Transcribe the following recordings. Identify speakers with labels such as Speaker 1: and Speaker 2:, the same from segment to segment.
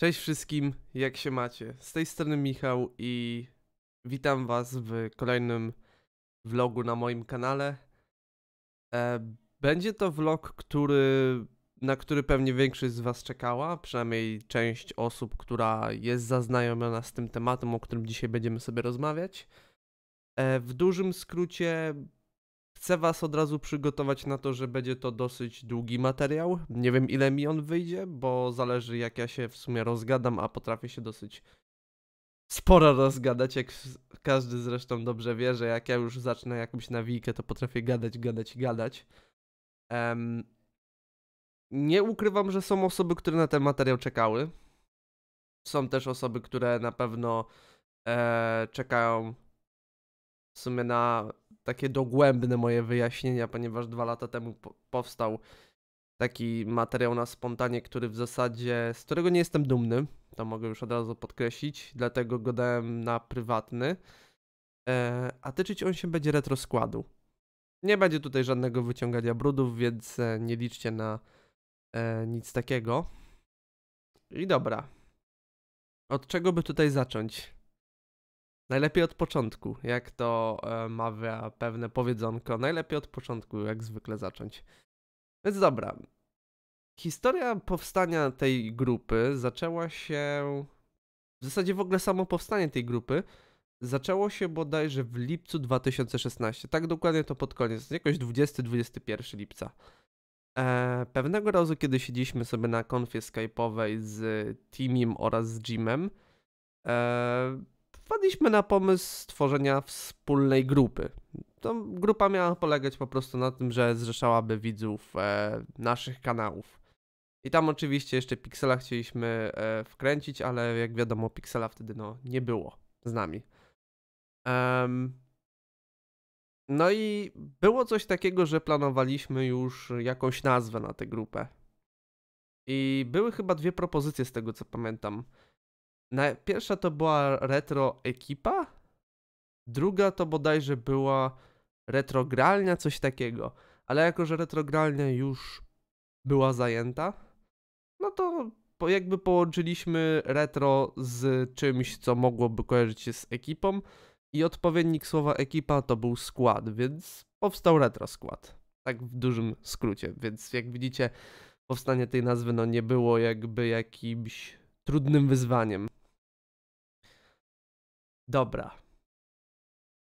Speaker 1: Cześć wszystkim, jak się macie? Z tej strony Michał i witam was w kolejnym vlogu na moim kanale. E, będzie to vlog, który, na który pewnie większość z was czekała, przynajmniej część osób, która jest zaznajomiona z tym tematem, o którym dzisiaj będziemy sobie rozmawiać. E, w dużym skrócie Chcę Was od razu przygotować na to, że będzie to dosyć długi materiał. Nie wiem ile mi on wyjdzie, bo zależy jak ja się w sumie rozgadam, a potrafię się dosyć sporo rozgadać, jak każdy zresztą dobrze wie, że jak ja już zacznę jakąś nawijkę, to potrafię gadać, gadać, gadać. Um, nie ukrywam, że są osoby, które na ten materiał czekały. Są też osoby, które na pewno e, czekają w sumie na takie dogłębne moje wyjaśnienia, ponieważ dwa lata temu po powstał taki materiał na spontanie, który w zasadzie, z którego nie jestem dumny, to mogę już od razu podkreślić, dlatego go dałem na prywatny. E, a tyczyć on się będzie retroskładu. Nie będzie tutaj żadnego wyciągania brudów, więc e, nie liczcie na e, nic takiego. I dobra. Od czego by tutaj zacząć? Najlepiej od początku, jak to e, mawia pewne powiedzonko. Najlepiej od początku, jak zwykle zacząć. Więc dobra. Historia powstania tej grupy zaczęła się. W zasadzie w ogóle samo powstanie tej grupy zaczęło się bodajże w lipcu 2016. Tak dokładnie to pod koniec, jakoś 20-21 lipca. Eee, pewnego razu, kiedy siedzieliśmy sobie na konfie Skype'owej z Timim oraz z Jimem, eee, wpadliśmy na pomysł stworzenia wspólnej grupy. To grupa miała polegać po prostu na tym, że zrzeszałaby widzów e, naszych kanałów. I tam oczywiście jeszcze Pixela chcieliśmy e, wkręcić, ale jak wiadomo, Pixela wtedy no, nie było z nami. Um, no i było coś takiego, że planowaliśmy już jakąś nazwę na tę grupę. I były chyba dwie propozycje z tego co pamiętam. Na, pierwsza to była retro ekipa, druga to bodajże była retrogralnia, coś takiego. Ale jako, że retrogralnia już była zajęta, no to jakby połączyliśmy retro z czymś, co mogłoby kojarzyć się z ekipą i odpowiednik słowa ekipa to był skład, więc powstał retro skład. Tak w dużym skrócie, więc jak widzicie powstanie tej nazwy no nie było jakby jakimś trudnym wyzwaniem. Dobra.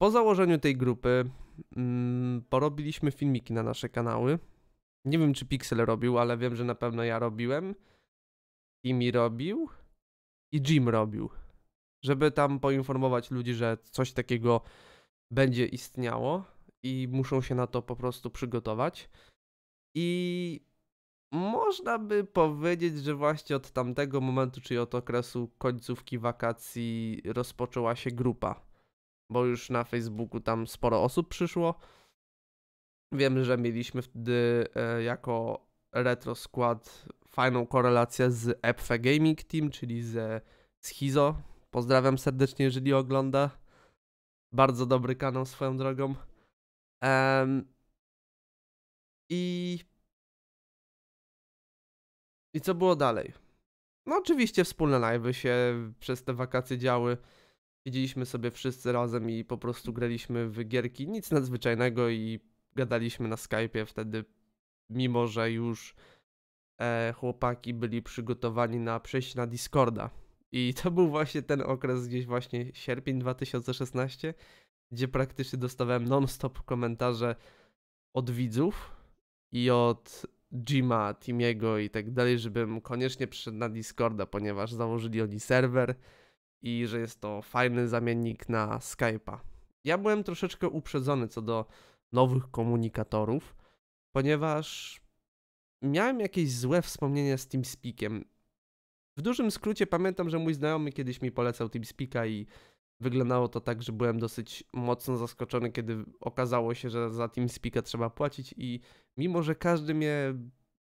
Speaker 1: Po założeniu tej grupy mm, porobiliśmy filmiki na nasze kanały. Nie wiem, czy Pixel robił, ale wiem, że na pewno ja robiłem. mi robił i Jim robił. Żeby tam poinformować ludzi, że coś takiego będzie istniało i muszą się na to po prostu przygotować. I można by powiedzieć, że właśnie od tamtego momentu, czyli od okresu końcówki wakacji, rozpoczęła się grupa. Bo już na Facebooku tam sporo osób przyszło. Wiem, że mieliśmy wtedy e, jako retro skład fajną korelację z Epfe Gaming Team, czyli ze Schizo. Pozdrawiam serdecznie, jeżeli ogląda.
Speaker 2: Bardzo dobry kanał swoją drogą. Um, I i co było dalej?
Speaker 1: No oczywiście wspólne live'y się przez te wakacje działy. Siedzieliśmy sobie wszyscy razem i po prostu graliśmy w gierki, nic nadzwyczajnego i gadaliśmy na Skype'ie wtedy, mimo że już e, chłopaki byli przygotowani na przejście na Discorda. I to był właśnie ten okres gdzieś właśnie sierpień 2016, gdzie praktycznie dostawałem non-stop komentarze od widzów i od Jima, Timiego i tak dalej, żebym koniecznie przyszedł na Discorda, ponieważ założyli oni serwer i że jest to fajny zamiennik na Skype'a. Ja byłem troszeczkę uprzedzony co do nowych komunikatorów, ponieważ miałem jakieś złe wspomnienia z TeamSpeakiem. W dużym skrócie pamiętam, że mój znajomy kiedyś mi polecał TeamSpeaka i Wyglądało to tak, że byłem dosyć mocno zaskoczony, kiedy okazało się, że za TeamSpeak'a trzeba płacić i mimo, że każdy mnie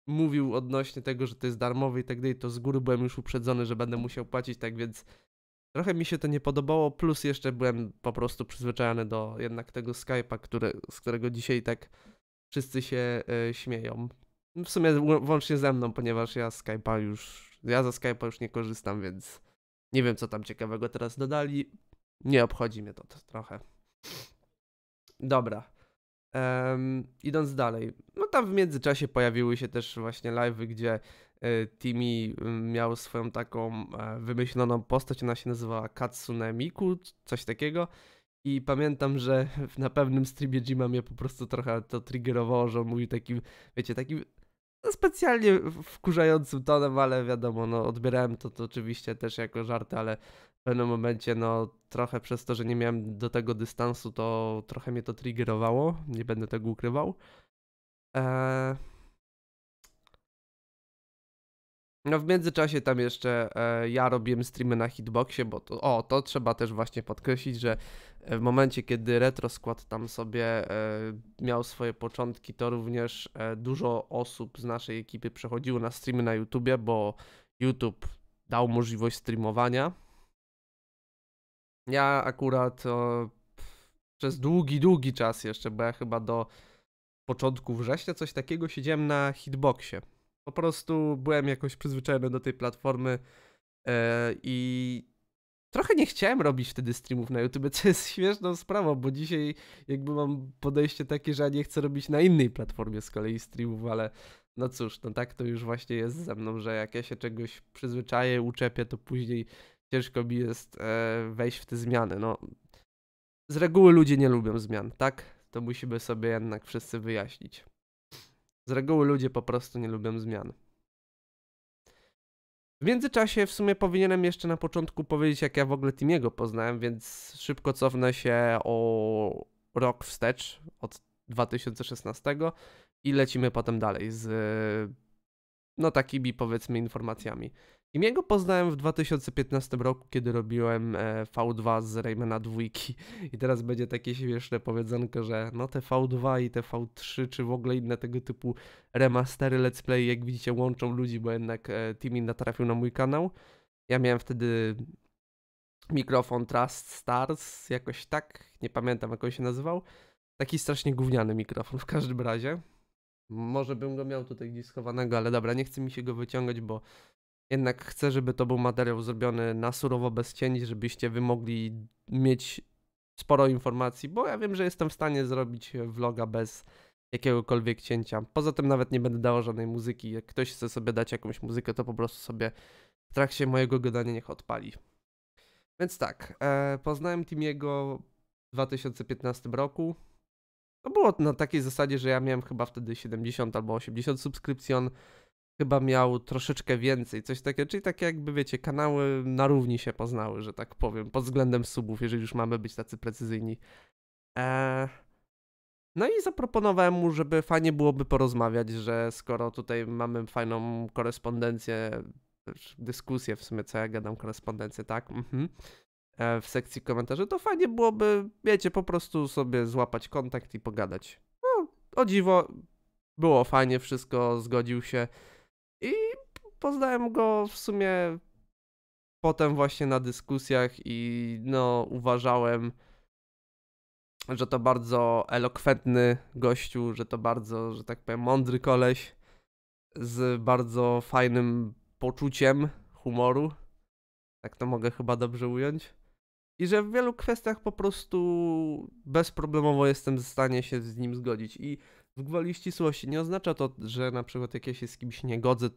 Speaker 1: mówił odnośnie tego, że to jest darmowe i tak dalej, to z góry byłem już uprzedzony, że będę musiał płacić, tak więc trochę mi się to nie podobało, plus jeszcze byłem po prostu przyzwyczajony do jednak tego Skype'a, który, z którego dzisiaj tak wszyscy się y, śmieją. W sumie łącznie ze mną, ponieważ ja Skype'a już, ja ze Skype'a już nie korzystam, więc nie wiem co tam ciekawego teraz dodali nie obchodzi mnie to, to trochę. Dobra. Um, idąc dalej, no tam w międzyczasie pojawiły się też właśnie live'y, gdzie y, e, Timmy mm, miał swoją taką y, wymyśloną postać, ona się nazywała Katsune Miku, coś takiego. I pamiętam, że na pewnym streamie Jima mnie po prostu trochę to triggerowało, że on mówił takim, wiecie, takim specjalnie wkurzającym tonem, ale wiadomo, no odbierałem to, to oczywiście też jako żart, ale w pewnym momencie, no trochę przez to, że nie miałem do tego dystansu, to trochę mnie to triggerowało, nie będę tego ukrywał. Eee... No w międzyczasie tam jeszcze e, ja robiłem streamy na hitboxie, bo to, o, to trzeba też właśnie podkreślić, że e, w momencie, kiedy Retro skład tam sobie e, miał swoje początki, to również e, dużo osób z naszej ekipy przechodziło na streamy na YouTubie, bo YouTube dał możliwość streamowania ja akurat o, przez długi, długi czas jeszcze, bo ja chyba do początku września coś takiego siedziałem na hitboxie. Po prostu byłem jakoś przyzwyczajony do tej platformy e, i trochę nie chciałem robić wtedy streamów na YouTube, co jest śmieszną sprawą, bo dzisiaj jakby mam podejście takie, że ja nie chcę robić na innej platformie z kolei streamów, ale no cóż, no tak to już właśnie jest ze mną, że jak ja się czegoś przyzwyczaję, uczepię, to później ciężko mi jest e, wejść w te zmiany. No, z reguły ludzie nie lubią zmian, tak? To musimy sobie jednak wszyscy wyjaśnić. Z reguły ludzie po prostu nie lubią zmian. W międzyczasie w sumie powinienem jeszcze na początku powiedzieć, jak ja w ogóle Timiego poznałem, więc szybko cofnę się o rok wstecz od 2016 i lecimy potem dalej z no takimi powiedzmy informacjami. I ja go poznałem w 2015 roku, kiedy robiłem e, V2 z Raymana dwójki. I teraz będzie takie śmieszne powiedzonko, że no te V2 i te V3, czy w ogóle inne tego typu remastery, let's play, jak widzicie, łączą ludzi, bo jednak e, Timin natrafił na mój kanał. Ja miałem wtedy mikrofon Trust Stars, jakoś tak, nie pamiętam jak on się nazywał. Taki strasznie gówniany mikrofon w każdym razie. Może bym go miał tutaj gdzieś schowanego, ale dobra, nie chcę mi się go wyciągać, bo jednak chcę, żeby to był materiał zrobiony na surowo, bez cięć, żebyście wy mogli mieć sporo informacji, bo ja wiem, że jestem w stanie zrobić vloga bez jakiegokolwiek cięcia. Poza tym nawet nie będę dał żadnej muzyki. Jak ktoś chce sobie dać jakąś muzykę, to po prostu sobie w trakcie mojego gadania niech odpali. Więc tak, e, poznałem Timiego w 2015 roku. To było na takiej zasadzie, że ja miałem chyba wtedy 70 albo 80 subskrypcji, on chyba miał troszeczkę więcej, coś takiego, czyli takie jakby, wiecie, kanały na równi się poznały, że tak powiem, pod względem subów, jeżeli już mamy być tacy precyzyjni. Eee... No i zaproponowałem mu, żeby fajnie byłoby porozmawiać, że skoro tutaj mamy fajną korespondencję, dyskusję w sumie, co ja gadam, korespondencję, tak, mhm. eee, w sekcji komentarzy, to fajnie byłoby, wiecie, po prostu sobie złapać kontakt i pogadać. No, o dziwo, było fajnie, wszystko zgodził się. I poznałem go w sumie potem właśnie na dyskusjach i no uważałem, że to bardzo elokwentny gościu, że to bardzo, że tak powiem, mądry koleś z bardzo fajnym poczuciem humoru. Tak to mogę chyba dobrze ująć. I że w wielu kwestiach po prostu bezproblemowo jestem w stanie się z nim zgodzić. I w gwoli ścisłości. Nie oznacza to, że na przykład jak ja się z kimś nie godzę,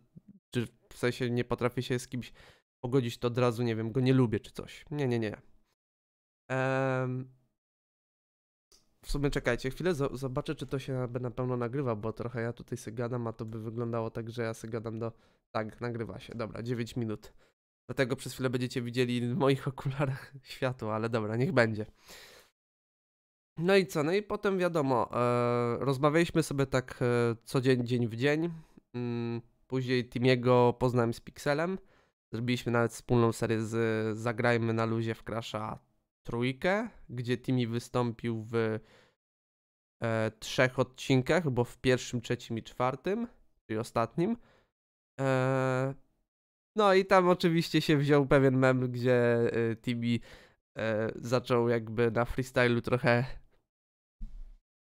Speaker 1: czy w sensie nie potrafię się z kimś pogodzić, to od razu, nie wiem, go nie lubię czy coś. Nie, nie, nie. Ehm... W sumie czekajcie chwilę, zobaczę czy to się na pewno nagrywa, bo trochę ja tutaj se gadam, a to by wyglądało tak, że ja se gadam do... Tak, nagrywa się, dobra, 9 minut. Dlatego przez chwilę będziecie widzieli w moich okularach światło, ale dobra, niech będzie. No i co? No i potem wiadomo, e, rozmawialiśmy sobie tak e, co dzień, dzień w dzień. Mm, później Timiego poznałem z Pixelem. Zrobiliśmy nawet wspólną serię z Zagrajmy na luzie w Crasha trójkę, gdzie Timi wystąpił w e, trzech odcinkach, bo w pierwszym, trzecim i czwartym, czyli ostatnim. E, no i tam oczywiście się wziął pewien mem, gdzie e, Timi e, zaczął jakby na freestylu trochę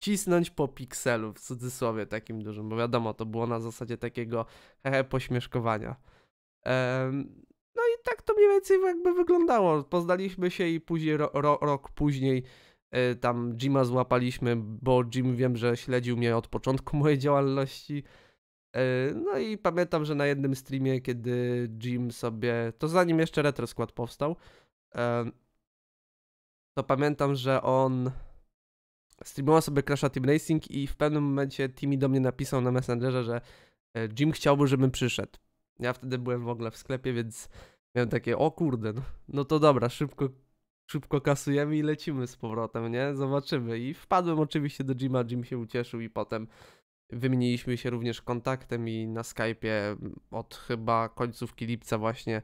Speaker 1: cisnąć po pikselu, w cudzysłowie takim dużym, bo wiadomo, to było na zasadzie takiego hehe, pośmieszkowania. Um, no i tak to mniej więcej jakby wyglądało. Poznaliśmy się i później, ro, ro, rok później y, tam Jima złapaliśmy, bo Jim wiem, że śledził mnie od początku mojej działalności. E, no i pamiętam, że na jednym streamie, kiedy Jim sobie, to zanim jeszcze Retroskład powstał, e, to pamiętam, że on streamowała sobie Crash'a Team Racing i w pewnym momencie Timmy do mnie napisał na Messengerze, że e, Jim chciałby, żebym przyszedł. Ja wtedy byłem w ogóle w sklepie, więc miałem takie, o kurde, no, no to dobra, szybko, szybko kasujemy i lecimy z powrotem, nie? Zobaczymy. I wpadłem oczywiście do Jima, Jim się ucieszył i potem wymieniliśmy się również kontaktem i na Skype'ie mm, od chyba końcówki lipca właśnie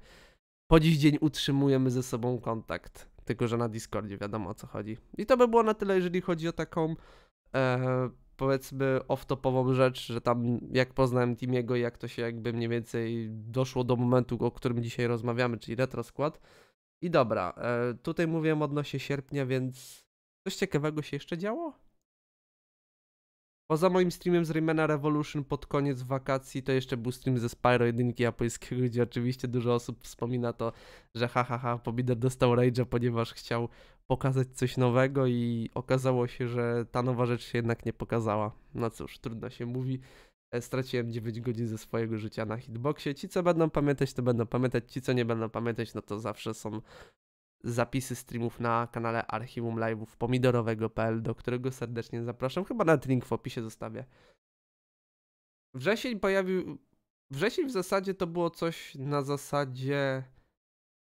Speaker 1: po dziś dzień utrzymujemy ze sobą kontakt tylko że na Discordzie wiadomo o co chodzi. I to by było na tyle, jeżeli chodzi o taką e, powiedzmy off-topową rzecz, że tam jak poznałem Timiego i jak to się jakby mniej więcej doszło do momentu, o którym dzisiaj rozmawiamy, czyli retroskład. I dobra, e, tutaj mówiłem odnośnie sierpnia, więc coś ciekawego się jeszcze działo? Poza moim streamem z Raymana Revolution pod koniec wakacji to jeszcze był stream ze Spyro jedynki japońskiego, gdzie oczywiście dużo osób wspomina to, że hahaha, ha, dostał Rage'a, ponieważ chciał pokazać coś nowego i okazało się, że ta nowa rzecz się jednak nie pokazała. No cóż, trudno się mówi. E, straciłem 9 godzin ze swojego życia na hitboxie. Ci, co będą pamiętać, to będą pamiętać. Ci, co nie będą pamiętać, no to zawsze są zapisy streamów na kanale Archiwum Live'ów pomidorowego.pl, do którego serdecznie zapraszam. Chyba nawet link w opisie zostawię. Wrzesień pojawił... Wrzesień w zasadzie to było coś na zasadzie,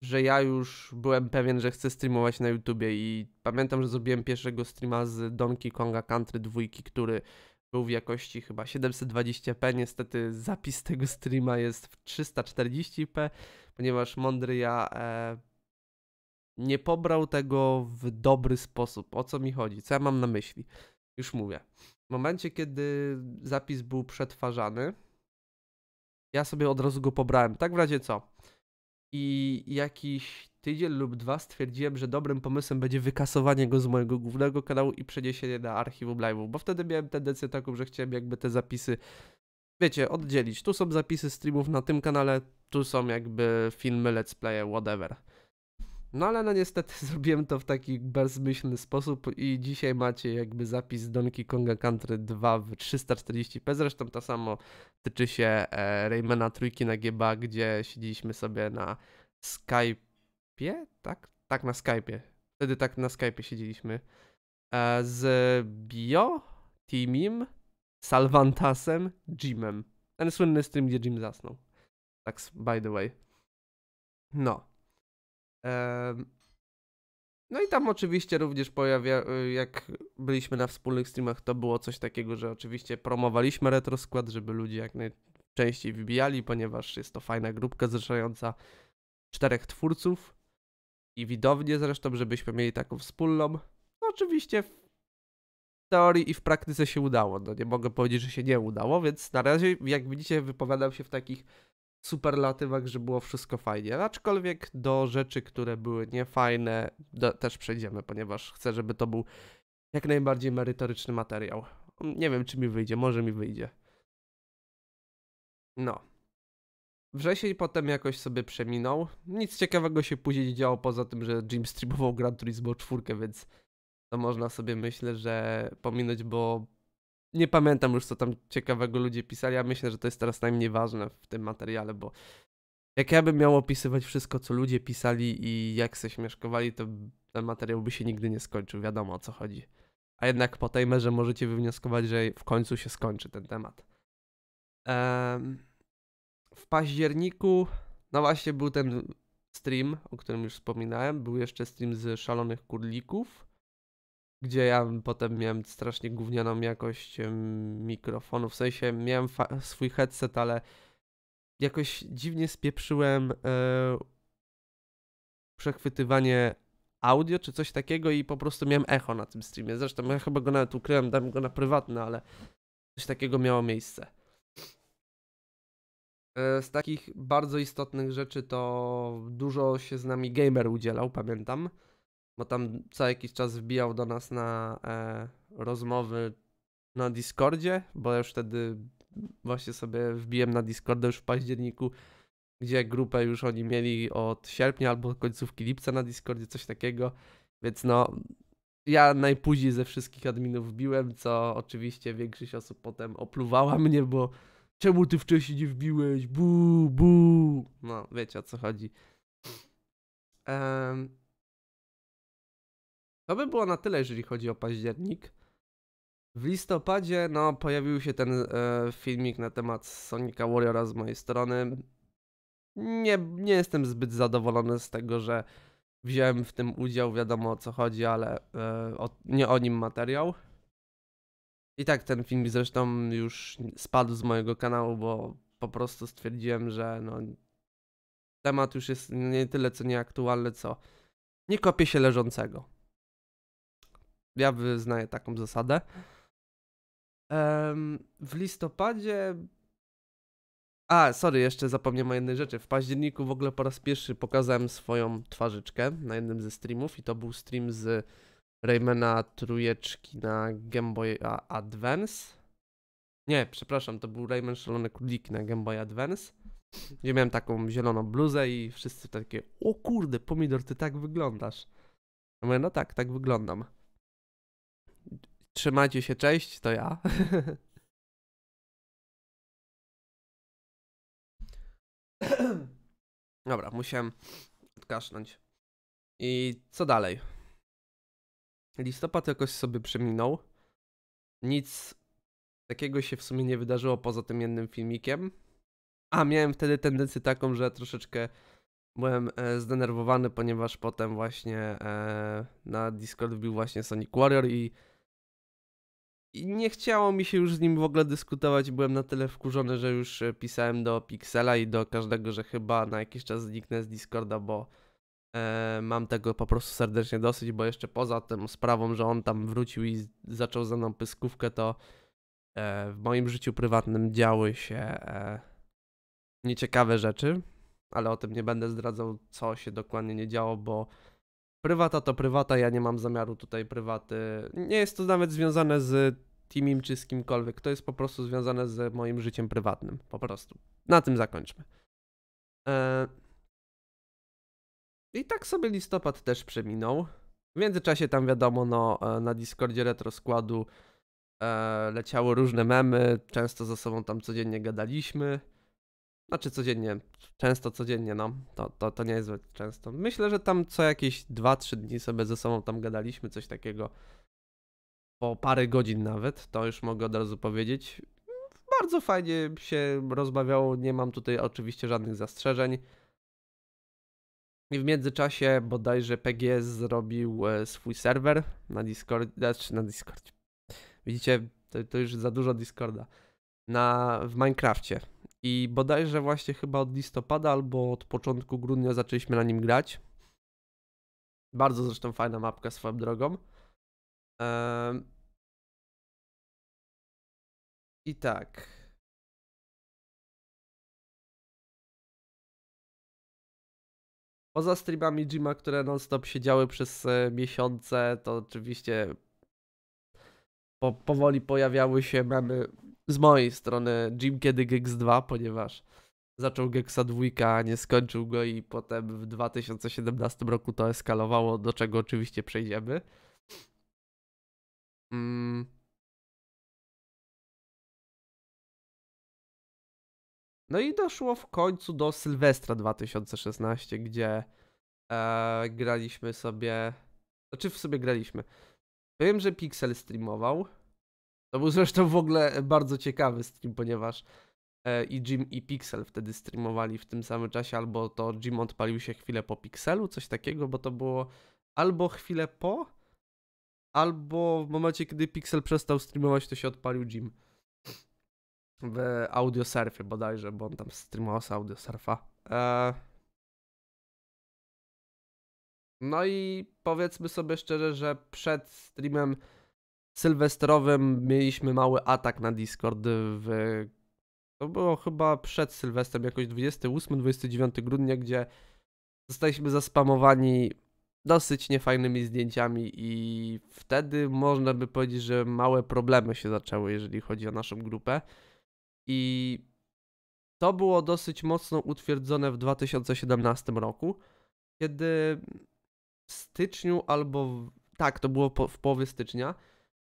Speaker 1: że ja już byłem pewien, że chcę streamować na YouTubie i pamiętam, że zrobiłem pierwszego streama z Donkey Konga Country 2, który był w jakości chyba 720p. Niestety zapis tego streama jest w 340p, ponieważ mądry ja e, nie pobrał tego w dobry sposób. O co mi chodzi? Co ja mam na myśli? Już mówię. W momencie, kiedy zapis był przetwarzany, ja sobie od razu go pobrałem. Tak w razie co? I jakiś tydzień lub dwa stwierdziłem, że dobrym pomysłem będzie wykasowanie go z mojego głównego kanału i przeniesienie na archiwum live'u, bo wtedy miałem tendencję taką, że chciałem jakby te zapisy, wiecie, oddzielić. Tu są zapisy streamów na tym kanale, tu są jakby filmy, let's play, whatever. No ale no niestety zrobiłem to w taki bezmyślny sposób i dzisiaj macie jakby zapis Donkey Konga Country 2 w 340p. Zresztą to samo tyczy się e, Raymana Trójki na GBA, gdzie siedzieliśmy sobie na Skype'ie, tak? Tak, na Skype'ie. Wtedy tak na Skype'ie siedzieliśmy. E, z Bio, Timim, Salvantasem, Jimem. Ten słynny stream, gdzie Jim zasnął. Tak, by the way. No. No i tam oczywiście również pojawia, y, jak byliśmy na wspólnych streamach, to było coś takiego, że oczywiście promowaliśmy retroskład, żeby ludzie jak najczęściej wybijali, ponieważ jest to fajna grupka zrzeszająca czterech twórców i widownię zresztą, żebyśmy mieli taką wspólną. No oczywiście w teorii i w praktyce się udało. No nie mogę powiedzieć, że się nie udało, więc na razie, jak widzicie, wypowiadam się w takich superlatywach, że było wszystko fajnie. Aczkolwiek do rzeczy, które były niefajne, do, też przejdziemy, ponieważ chcę, żeby to był jak najbardziej merytoryczny materiał. Nie wiem, czy mi wyjdzie, może mi wyjdzie. No. Wrzesień potem jakoś sobie przeminął. Nic ciekawego się później działo, poza tym, że Jim streamował Gran Turismo 4, więc to można sobie myślę, że pominąć, bo nie pamiętam już, co tam ciekawego ludzie pisali, Ja myślę, że to jest teraz najmniej ważne w tym materiale, bo jak ja bym miał opisywać wszystko, co ludzie pisali i jak se śmieszkowali, to ten materiał by się nigdy nie skończył, wiadomo o co chodzi. A jednak po tej merze możecie wywnioskować, że w końcu się skończy ten temat. Um, w październiku, no właśnie, był ten stream, o którym już wspominałem. Był jeszcze stream z Szalonych Kurlików gdzie ja potem miałem strasznie gównianą jakość mikrofonu, w sensie miałem swój headset, ale jakoś dziwnie spieprzyłem e, przechwytywanie audio czy coś takiego i po prostu miałem echo na tym streamie. Zresztą ja chyba go nawet ukryłem, dam go na prywatne, ale coś takiego miało miejsce. E, z takich bardzo istotnych rzeczy to dużo się z nami gamer udzielał, pamiętam bo tam co jakiś czas wbijał do nas na e, rozmowy na Discordzie, bo ja już wtedy właśnie sobie wbiłem na Discorda już w październiku, gdzie grupę już oni mieli od sierpnia albo końcówki lipca na Discordzie, coś takiego, więc no ja najpóźniej ze wszystkich adminów wbiłem, co oczywiście większość osób potem opluwała mnie, bo czemu ty wcześniej nie wbiłeś, bu, bu, no wiecie o co chodzi. Um, to by było na tyle, jeżeli chodzi o październik. W listopadzie, no, pojawił się ten e, filmik na temat Sonika Warriora z mojej strony. Nie, nie jestem zbyt zadowolony z tego, że wziąłem w tym udział, wiadomo o co chodzi, ale e, o, nie o nim materiał. I tak ten film zresztą już spadł z mojego kanału, bo po prostu stwierdziłem, że no, temat już jest nie tyle co nieaktualny, co nie kopie się leżącego. Ja wyznaję taką zasadę. W listopadzie. A, sorry, jeszcze zapomniałem o jednej rzeczy. W październiku w ogóle po raz pierwszy pokazałem swoją twarzyczkę na jednym ze streamów i to był stream z Raymana trujeczki na Game Boy Advance. Nie, przepraszam, to był Rayman Szalone Króliki na Game Boy Advance. Gdzie miałem taką zieloną bluzę i wszyscy takie, o kurde, pomidor, ty tak wyglądasz. Ja mówię, no tak, tak wyglądam.
Speaker 2: Trzymajcie się, cześć, to ja. Dobra, musiałem odkasznąć. I co dalej?
Speaker 1: Listopad jakoś sobie przeminął. Nic takiego się w sumie nie wydarzyło poza tym jednym filmikiem. A miałem wtedy tendencję taką, że troszeczkę byłem e, zdenerwowany, ponieważ potem właśnie e, na Discord wbił właśnie Sonic Warrior i i nie chciało mi się już z nim w ogóle dyskutować. Byłem na tyle wkurzony, że już e, pisałem do Pixela i do każdego, że chyba na jakiś czas zniknę z Discorda, bo e, mam tego po prostu serdecznie dosyć, bo jeszcze poza tą sprawą, że on tam wrócił i zaczął ze mną pyskówkę, to e, w moim życiu prywatnym działy się e, nieciekawe rzeczy, ale o tym nie będę zdradzał, co się dokładnie nie działo, bo prywata to prywata, ja nie mam zamiaru tutaj prywaty. Nie jest to nawet związane z teamim czy z kimkolwiek. To jest po prostu związane z moim życiem prywatnym. Po prostu. Na tym zakończmy. E, I tak sobie listopad też przeminął. W międzyczasie tam wiadomo, no, e, na Discordzie retro e, leciały różne memy, często ze sobą tam codziennie gadaliśmy. Znaczy codziennie, często codziennie, no, to, to, to nie jest często. Myślę, że tam co jakieś 2-3 dni sobie ze sobą tam gadaliśmy, coś takiego. Po parę godzin nawet, to już mogę od razu powiedzieć. Bardzo fajnie się rozmawiało, nie mam tutaj oczywiście żadnych zastrzeżeń. I w międzyczasie bodajże PGS zrobił e, swój serwer na Discord, znaczy na Discordzie. Widzicie, to, to już za dużo Discorda. Na, w Minecrafcie i bodajże właśnie chyba od listopada albo od początku
Speaker 2: grudnia zaczęliśmy na nim grać. Bardzo zresztą fajna mapka swoją drogą. I tak. Poza streamami Jima, które non-stop siedziały przez e, miesiące, to
Speaker 1: oczywiście po, powoli pojawiały się mamy z mojej strony Jim kiedy Gex 2, ponieważ zaczął Gexa 2, nie skończył go i
Speaker 2: potem w 2017 roku to eskalowało, do czego oczywiście przejdziemy. Mm. No i doszło w końcu do Sylwestra 2016,
Speaker 1: gdzie e, graliśmy sobie. Znaczy w sobie graliśmy. Wiem, że Pixel streamował. To był zresztą w ogóle bardzo ciekawy stream, ponieważ e, i Jim i Pixel wtedy streamowali w tym samym czasie, albo to Jim odpalił się chwilę po Pixelu, coś takiego, bo to było albo chwilę po, albo w momencie, kiedy Pixel przestał streamować, to się odpalił Jim w audiosurfie bodajże, bo on tam streamował z audiosurfa. E, no i powiedzmy sobie szczerze, że przed streamem sylwestrowym mieliśmy mały atak na Discord w... To było chyba przed Sylwestrem, jakoś 28-29 grudnia, gdzie zostaliśmy zaspamowani dosyć niefajnymi zdjęciami i wtedy można by powiedzieć, że małe problemy się zaczęły, jeżeli chodzi o naszą grupę. I to było dosyć mocno utwierdzone w 2017 roku, kiedy w styczniu albo w... tak, to było po, w połowie stycznia,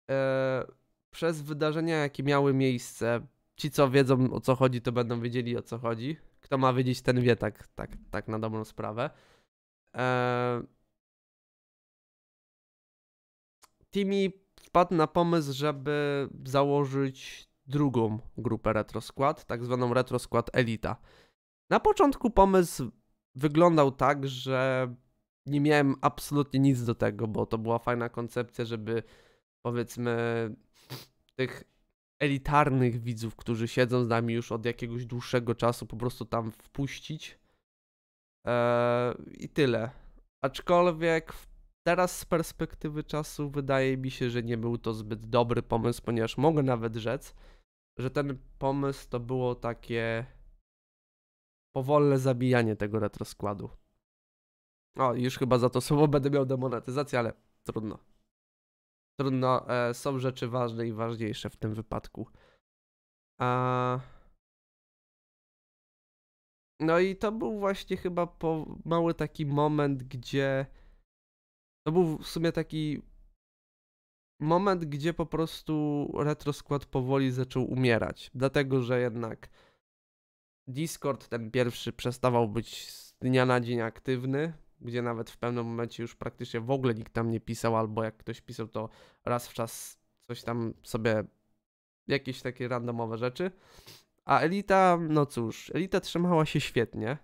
Speaker 1: E, przez wydarzenia, jakie miały miejsce, ci co wiedzą o co chodzi, to będą wiedzieli o co chodzi. Kto ma wiedzieć, ten wie, tak, tak, tak na dobrą sprawę. E, Timmy wpadł na pomysł, żeby założyć drugą grupę retroskład, tak zwaną retroskład Elita. Na początku pomysł wyglądał tak, że nie miałem absolutnie nic do tego, bo to była fajna koncepcja, żeby powiedzmy tych elitarnych widzów, którzy siedzą z nami już od jakiegoś dłuższego czasu, po prostu tam wpuścić. Eee, I tyle. Aczkolwiek teraz z perspektywy czasu wydaje mi się, że nie był to zbyt dobry pomysł, ponieważ mogę nawet rzec, że ten pomysł to było takie powolne zabijanie tego retroskładu. O, już chyba za to słowo będę miał demonetyzację, ale trudno.
Speaker 2: Trudno, e, są rzeczy ważne i ważniejsze w tym wypadku. A... No i to był właśnie chyba
Speaker 1: po mały taki moment, gdzie to był w sumie taki moment, gdzie po prostu retroskład powoli zaczął umierać. Dlatego, że jednak Discord ten pierwszy przestawał być z dnia na dzień aktywny gdzie nawet w pewnym momencie już praktycznie w ogóle nikt tam nie pisał, albo jak ktoś pisał, to raz w czas coś tam sobie, jakieś takie randomowe rzeczy. A Elita, no cóż, Elita trzymała się świetnie.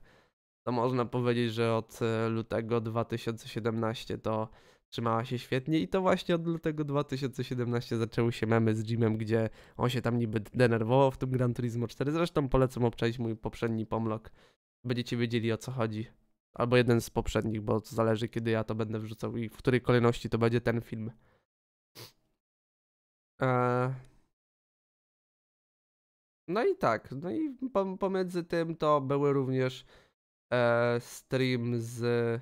Speaker 1: To można powiedzieć, że od e, lutego 2017 to trzymała się świetnie i to właśnie od lutego 2017 zaczęły się memy z Jimem, gdzie on się tam niby denerwował w tym Gran Turismo 4. Zresztą polecam obczaić mój poprzedni pomlok. Będziecie wiedzieli o co chodzi. Albo jeden z poprzednich, bo to zależy, kiedy ja to będę wrzucał i w której kolejności to będzie ten film.
Speaker 2: E, no i tak, no i pomiędzy tym to były również e,
Speaker 1: stream z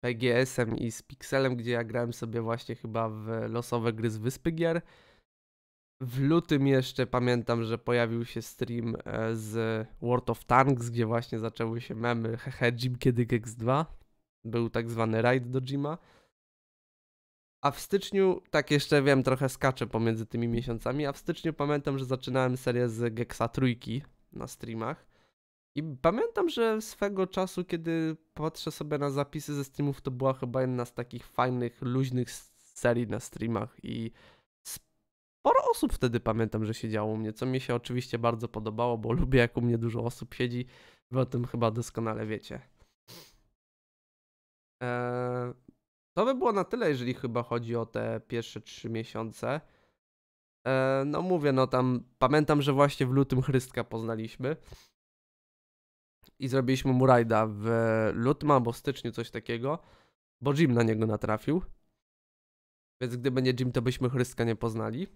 Speaker 1: PGS-em i z Pixelem, gdzie ja grałem sobie właśnie chyba w losowe gry z Wyspy Gier. W lutym jeszcze pamiętam, że pojawił się stream e, z World of Tanks, gdzie właśnie zaczęły się memy hehe Jim kiedy Gex 2 Był tak zwany raid do Jima. A w styczniu, tak jeszcze wiem, trochę skaczę pomiędzy tymi miesiącami, a w styczniu pamiętam, że zaczynałem serię z Gexa Trójki na streamach. I pamiętam, że swego czasu, kiedy patrzę sobie na zapisy ze streamów, to była chyba jedna z takich fajnych, luźnych serii na streamach i sporo osób wtedy pamiętam, że siedziało u mnie, co mi się oczywiście bardzo podobało, bo lubię jak u mnie dużo osób siedzi. Wy o tym chyba doskonale wiecie. Eee, to by było na tyle, jeżeli chyba chodzi o te pierwsze trzy miesiące. Eee, no mówię, no tam pamiętam, że właśnie w lutym Chrystka poznaliśmy i zrobiliśmy mu rajda w lutym albo styczniu, coś takiego, bo Jim na niego natrafił. Więc gdyby nie Jim, to byśmy Chryska nie poznali.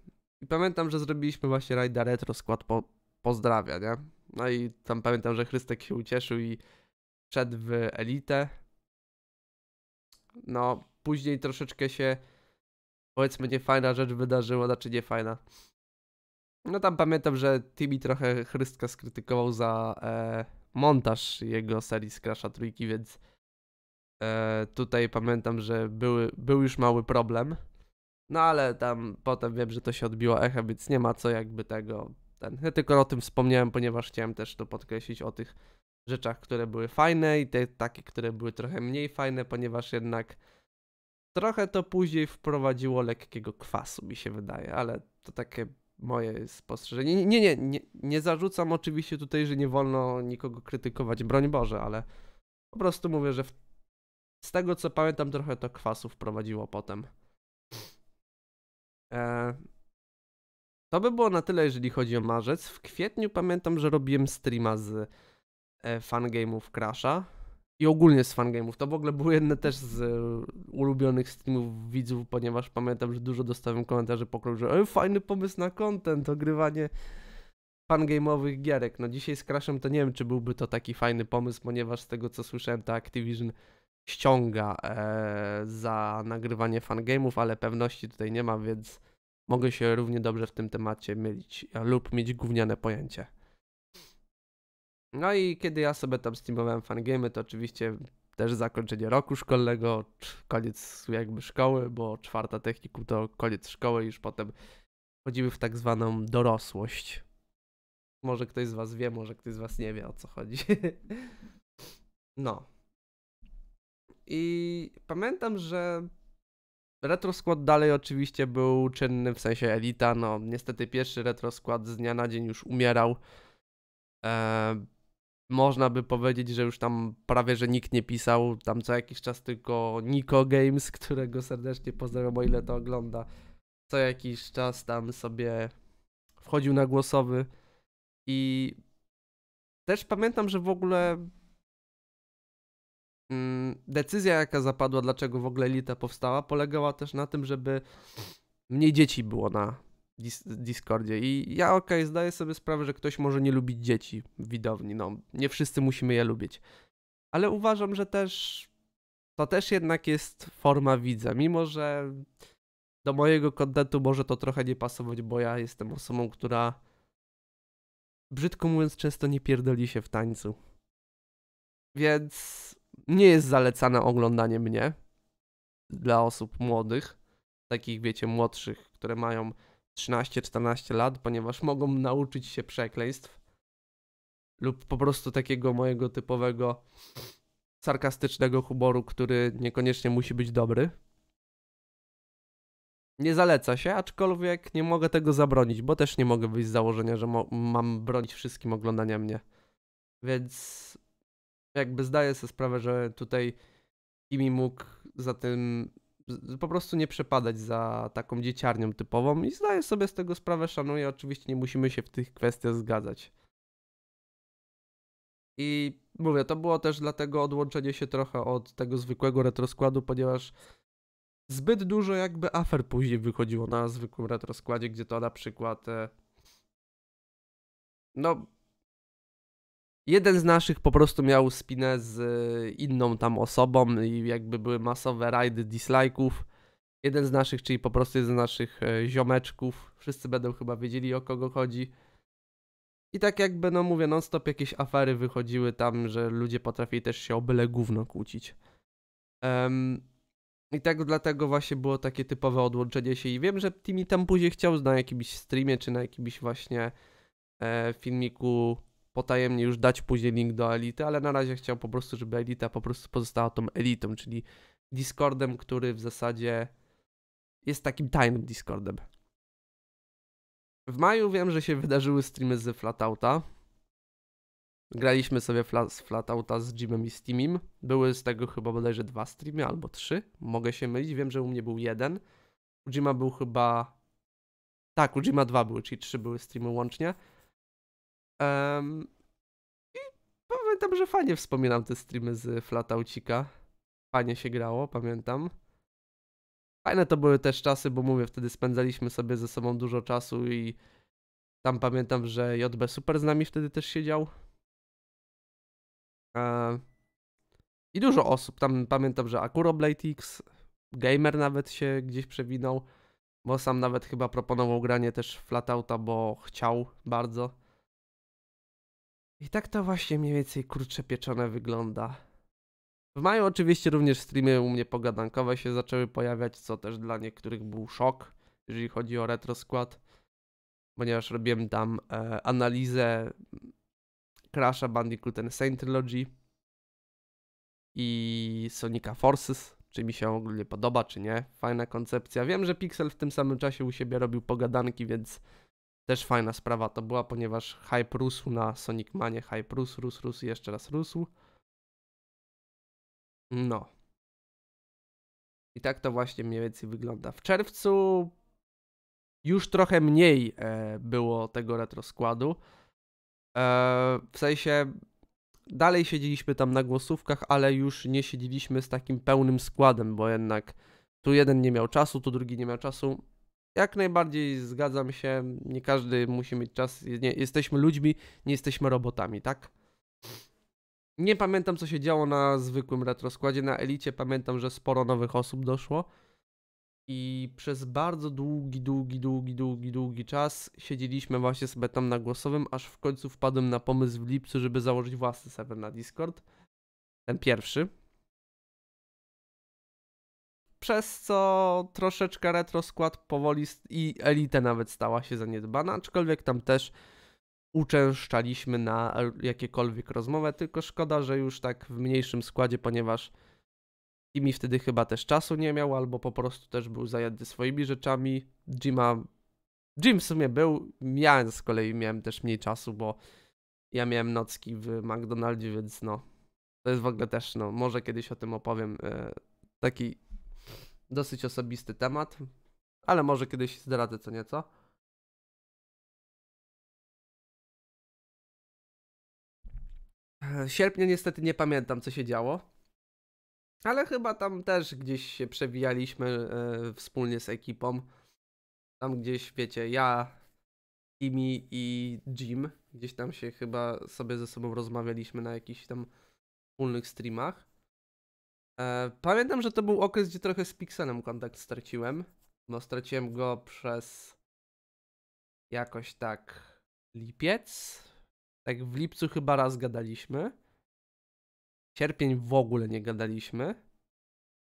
Speaker 1: I pamiętam, że zrobiliśmy właśnie rajda retro, skład po, pozdrawia, nie? No i tam pamiętam, że Chrystek się ucieszył i wszedł w elitę. No, później troszeczkę się, powiedzmy, niefajna rzecz wydarzyła, znaczy niefajna. No tam pamiętam, że Timmy trochę Chrystka skrytykował za e, montaż jego serii z Crash'a Trójki, więc e, tutaj pamiętam, że były, był już mały problem. No ale tam potem wiem, że to się odbiło echem, więc nie ma co jakby tego. Ten. Ja tylko o tym wspomniałem, ponieważ chciałem też to podkreślić o tych rzeczach, które były fajne i te takie, które były trochę mniej fajne, ponieważ jednak trochę to później wprowadziło lekkiego kwasu, mi się wydaje, ale to takie moje spostrzeżenie. Nie, nie, nie, nie zarzucam oczywiście tutaj, że nie wolno nikogo krytykować, broń Boże, ale po prostu mówię, że w... z tego co pamiętam, trochę to kwasu wprowadziło potem. E, to by było na tyle, jeżeli chodzi o marzec. W kwietniu pamiętam, że robiłem streama z e, fangame'ów Crasha i ogólnie z fangame'ów. To w ogóle były jedne też z e, ulubionych streamów widzów, ponieważ pamiętam, że dużo dostałem komentarzy pokroju, że fajny pomysł na content, ogrywanie fangame'owych gierek. No dzisiaj z Crashem to nie wiem, czy byłby to taki fajny pomysł, ponieważ z tego co słyszałem, to Activision ściąga e, za nagrywanie fangame'ów, ale pewności tutaj nie ma, więc mogę się równie dobrze w tym temacie mylić e, lub mieć gówniane pojęcie. No i kiedy ja sobie tam streamowałem fangame'y, to oczywiście też zakończenie roku szkolnego, koniec jakby szkoły, bo czwarta technikum to koniec szkoły, już potem wchodzimy w tak zwaną dorosłość. Może ktoś z Was wie, może ktoś z Was nie wie o co chodzi. No i pamiętam, że skład dalej oczywiście był czynny, w sensie elita, no niestety pierwszy skład z dnia na dzień już umierał. E, można by powiedzieć, że już tam prawie, że nikt nie pisał, tam co jakiś czas tylko Nico Games, którego serdecznie pozdrawiam, o ile to ogląda, co jakiś czas tam sobie wchodził na głosowy i też pamiętam, że w ogóle Mm, decyzja, jaka zapadła, dlaczego w ogóle Lita powstała, polegała też na tym, żeby mniej dzieci było na Discordzie. I ja okej, okay, zdaję sobie sprawę, że ktoś może nie lubić dzieci w widowni. No, nie wszyscy musimy je lubić. Ale uważam, że też to też jednak jest forma widza, mimo że do mojego kontentu może to trochę nie pasować, bo ja jestem osobą, która brzydko mówiąc często nie pierdoli się w tańcu. Więc nie jest zalecane oglądanie mnie dla osób młodych, takich wiecie, młodszych, które mają 13-14 lat, ponieważ mogą nauczyć się przekleństw lub po prostu takiego mojego typowego sarkastycznego humoru, który niekoniecznie musi być dobry. Nie zaleca się, aczkolwiek nie mogę tego zabronić, bo też nie mogę wyjść z założenia, że mam bronić wszystkim oglądania mnie. Więc jakby zdaję sobie sprawę, że tutaj Kimi mógł za tym po prostu nie przepadać za taką dzieciarnią typową i zdaję sobie z tego sprawę, szanuję, oczywiście nie musimy się w tych kwestiach zgadzać. I mówię, to było też dlatego odłączenie się trochę od tego zwykłego retroskładu, ponieważ zbyt dużo jakby afer później wychodziło na zwykłym retroskładzie, gdzie to na przykład e, no Jeden z naszych po prostu miał spinę z e, inną tam osobą i jakby były masowe rajdy dislike'ów. Jeden z naszych, czyli po prostu jeden z naszych e, ziomeczków. Wszyscy będą chyba wiedzieli o kogo chodzi. I tak jakby, no mówię, non stop jakieś afery wychodziły tam, że ludzie potrafili też się o byle gówno kłócić. Um, I tak dlatego właśnie było takie typowe odłączenie się i wiem, że Timmy tam później chciał na jakimś streamie czy na jakimś właśnie e, filmiku potajemnie już dać później link do elity, ale na razie chciał po prostu, żeby elita po prostu pozostała tą elitą, czyli Discordem, który w zasadzie jest takim tajnym Discordem. W maju wiem, że się wydarzyły streamy z Flatouta. Graliśmy sobie fla z Flatouta z Jimem i Steamim. Były z tego chyba bodajże dwa streamy albo trzy. Mogę się mylić, wiem, że u mnie był jeden. U Jima był chyba... Tak, u Jima dwa były, czyli trzy były streamy łącznie. Um, I pamiętam, że fajnie wspominam te streamy z Flataucika. Fajnie się grało, pamiętam. Fajne to były też czasy, bo mówię, wtedy spędzaliśmy sobie ze sobą dużo czasu i tam pamiętam, że JB Super z nami wtedy też siedział. I dużo osób. Tam pamiętam, że Akuroblade X, Gamer nawet się gdzieś przewinął, bo sam nawet chyba proponował granie też Flatouta, bo chciał bardzo. I tak to właśnie mniej więcej kurcze pieczone wygląda. W maju oczywiście również streamy u mnie pogadankowe się zaczęły pojawiać, co też dla niektórych był szok, jeżeli chodzi o skład ponieważ robiłem tam e, analizę mm, Crash'a Bandicoot and Saint Trilogy i Sonica Forces, czy mi się ogólnie podoba, czy nie. Fajna koncepcja. Wiem, że Pixel w tym samym czasie u siebie robił pogadanki, więc też fajna sprawa to była, ponieważ hype rósł na Sonic Manie, hype rósł, rósł, rósł, jeszcze raz rósł. No. I tak to właśnie mniej więcej wygląda. W czerwcu już trochę mniej e, było tego retroskładu. E, w sensie dalej siedzieliśmy tam na głosówkach, ale już nie siedzieliśmy z takim pełnym składem, bo jednak tu jeden nie miał czasu, tu drugi nie miał czasu. Jak najbardziej zgadzam się, nie każdy musi mieć czas, nie, jesteśmy ludźmi, nie jesteśmy robotami, tak? Nie pamiętam, co się działo na zwykłym retroskładzie. Na Elicie pamiętam, że sporo nowych osób doszło. I przez bardzo długi, długi, długi, długi, długi czas siedzieliśmy właśnie sobie tam na głosowym, aż w końcu wpadłem na pomysł w lipcu, żeby założyć własny serwer na Discord. Ten pierwszy, przez co troszeczkę retro skład powoli i elitę nawet stała się zaniedbana, aczkolwiek tam też uczęszczaliśmy na jakiekolwiek rozmowę, tylko szkoda, że już tak w mniejszym składzie, ponieważ i mi wtedy chyba też czasu nie miał, albo po prostu też był zajęty swoimi rzeczami. Jima, Jim w sumie był, ja z kolei miałem też mniej czasu, bo ja miałem nocki w McDonaldzie, więc no, to jest w ogóle też, no, może kiedyś o tym opowiem, e, taki Dosyć osobisty temat, ale
Speaker 2: może kiedyś zdradzę co nieco. E, sierpnia niestety nie pamiętam, co się działo.
Speaker 1: Ale chyba tam też gdzieś się przewijaliśmy e, wspólnie z ekipą. Tam gdzieś, wiecie, ja, Kimi i Jim. Gdzieś tam się chyba sobie ze sobą rozmawialiśmy na jakichś tam wspólnych streamach. E, pamiętam, że to był okres, gdzie trochę z Pixelem kontakt straciłem. No, straciłem go przez jakoś tak lipiec. Tak w lipcu chyba raz gadaliśmy. Sierpień w ogóle nie gadaliśmy.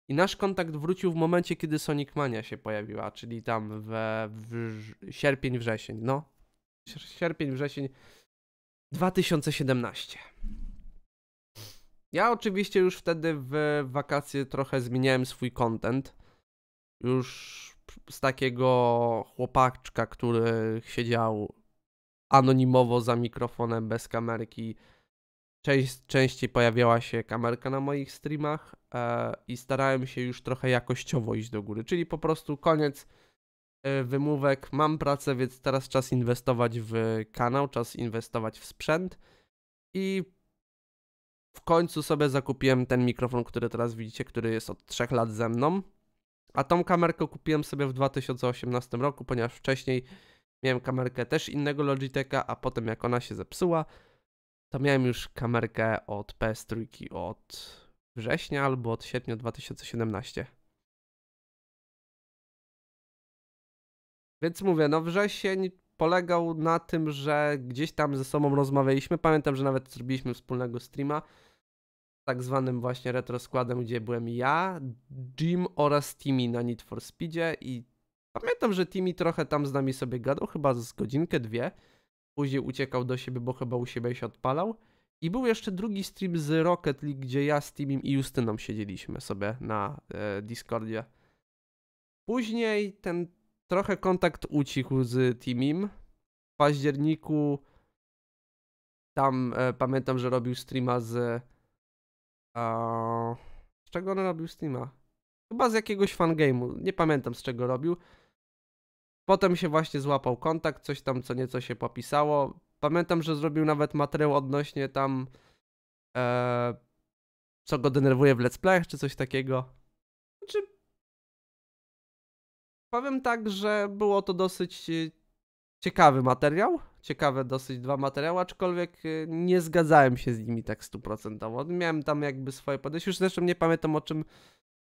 Speaker 1: I nasz kontakt wrócił w momencie, kiedy Sonic Mania się pojawiła, czyli tam we, w, sierpień, wrzesień. No, sierpień, wrzesień 2017. Ja oczywiście już wtedy w wakacje trochę zmieniałem swój content. Już z takiego chłopaczka, który siedział anonimowo za mikrofonem bez kamerki. Część, częściej pojawiała się kamerka na moich streamach e, i starałem się już trochę jakościowo iść do góry, czyli po prostu koniec e, wymówek. Mam pracę, więc teraz czas inwestować w kanał, czas inwestować w sprzęt i w końcu sobie zakupiłem ten mikrofon, który teraz widzicie, który jest od 3 lat ze mną. A tą kamerkę kupiłem sobie w 2018 roku, ponieważ wcześniej miałem kamerkę też innego Logitecha, a potem jak ona się zepsuła, to miałem już kamerkę od PS3 od września albo od sierpnia 2017. Więc mówię, no wrzesień polegał na tym, że gdzieś tam ze sobą rozmawialiśmy. Pamiętam, że nawet zrobiliśmy wspólnego streama tak zwanym właśnie retro składem, gdzie byłem ja, Jim oraz Timmy na Need for Speedzie i pamiętam, że Timmy trochę tam z nami sobie gadał, chyba z godzinkę, dwie. Później uciekał do siebie, bo chyba u siebie się odpalał. I był jeszcze drugi stream z Rocket League, gdzie ja z Timim i Justyną siedzieliśmy sobie na e, Discordzie. Później ten trochę kontakt ucichł z Timim. W październiku tam e, pamiętam, że robił streama z. z czego on robił streama? Chyba z jakiegoś fangame'u. Nie pamiętam z czego robił. Potem się właśnie złapał kontakt, coś tam co nieco się popisało. Pamiętam, że zrobił nawet materiał odnośnie tam. E, co go denerwuje w let's playach, czy coś takiego. Znaczy, Powiem tak, że było to dosyć y, ciekawy materiał. Ciekawe dosyć dwa materiały, aczkolwiek y, nie zgadzałem się z nimi tak stuprocentowo. Miałem tam jakby swoje podejście. Już zresztą nie pamiętam o czym,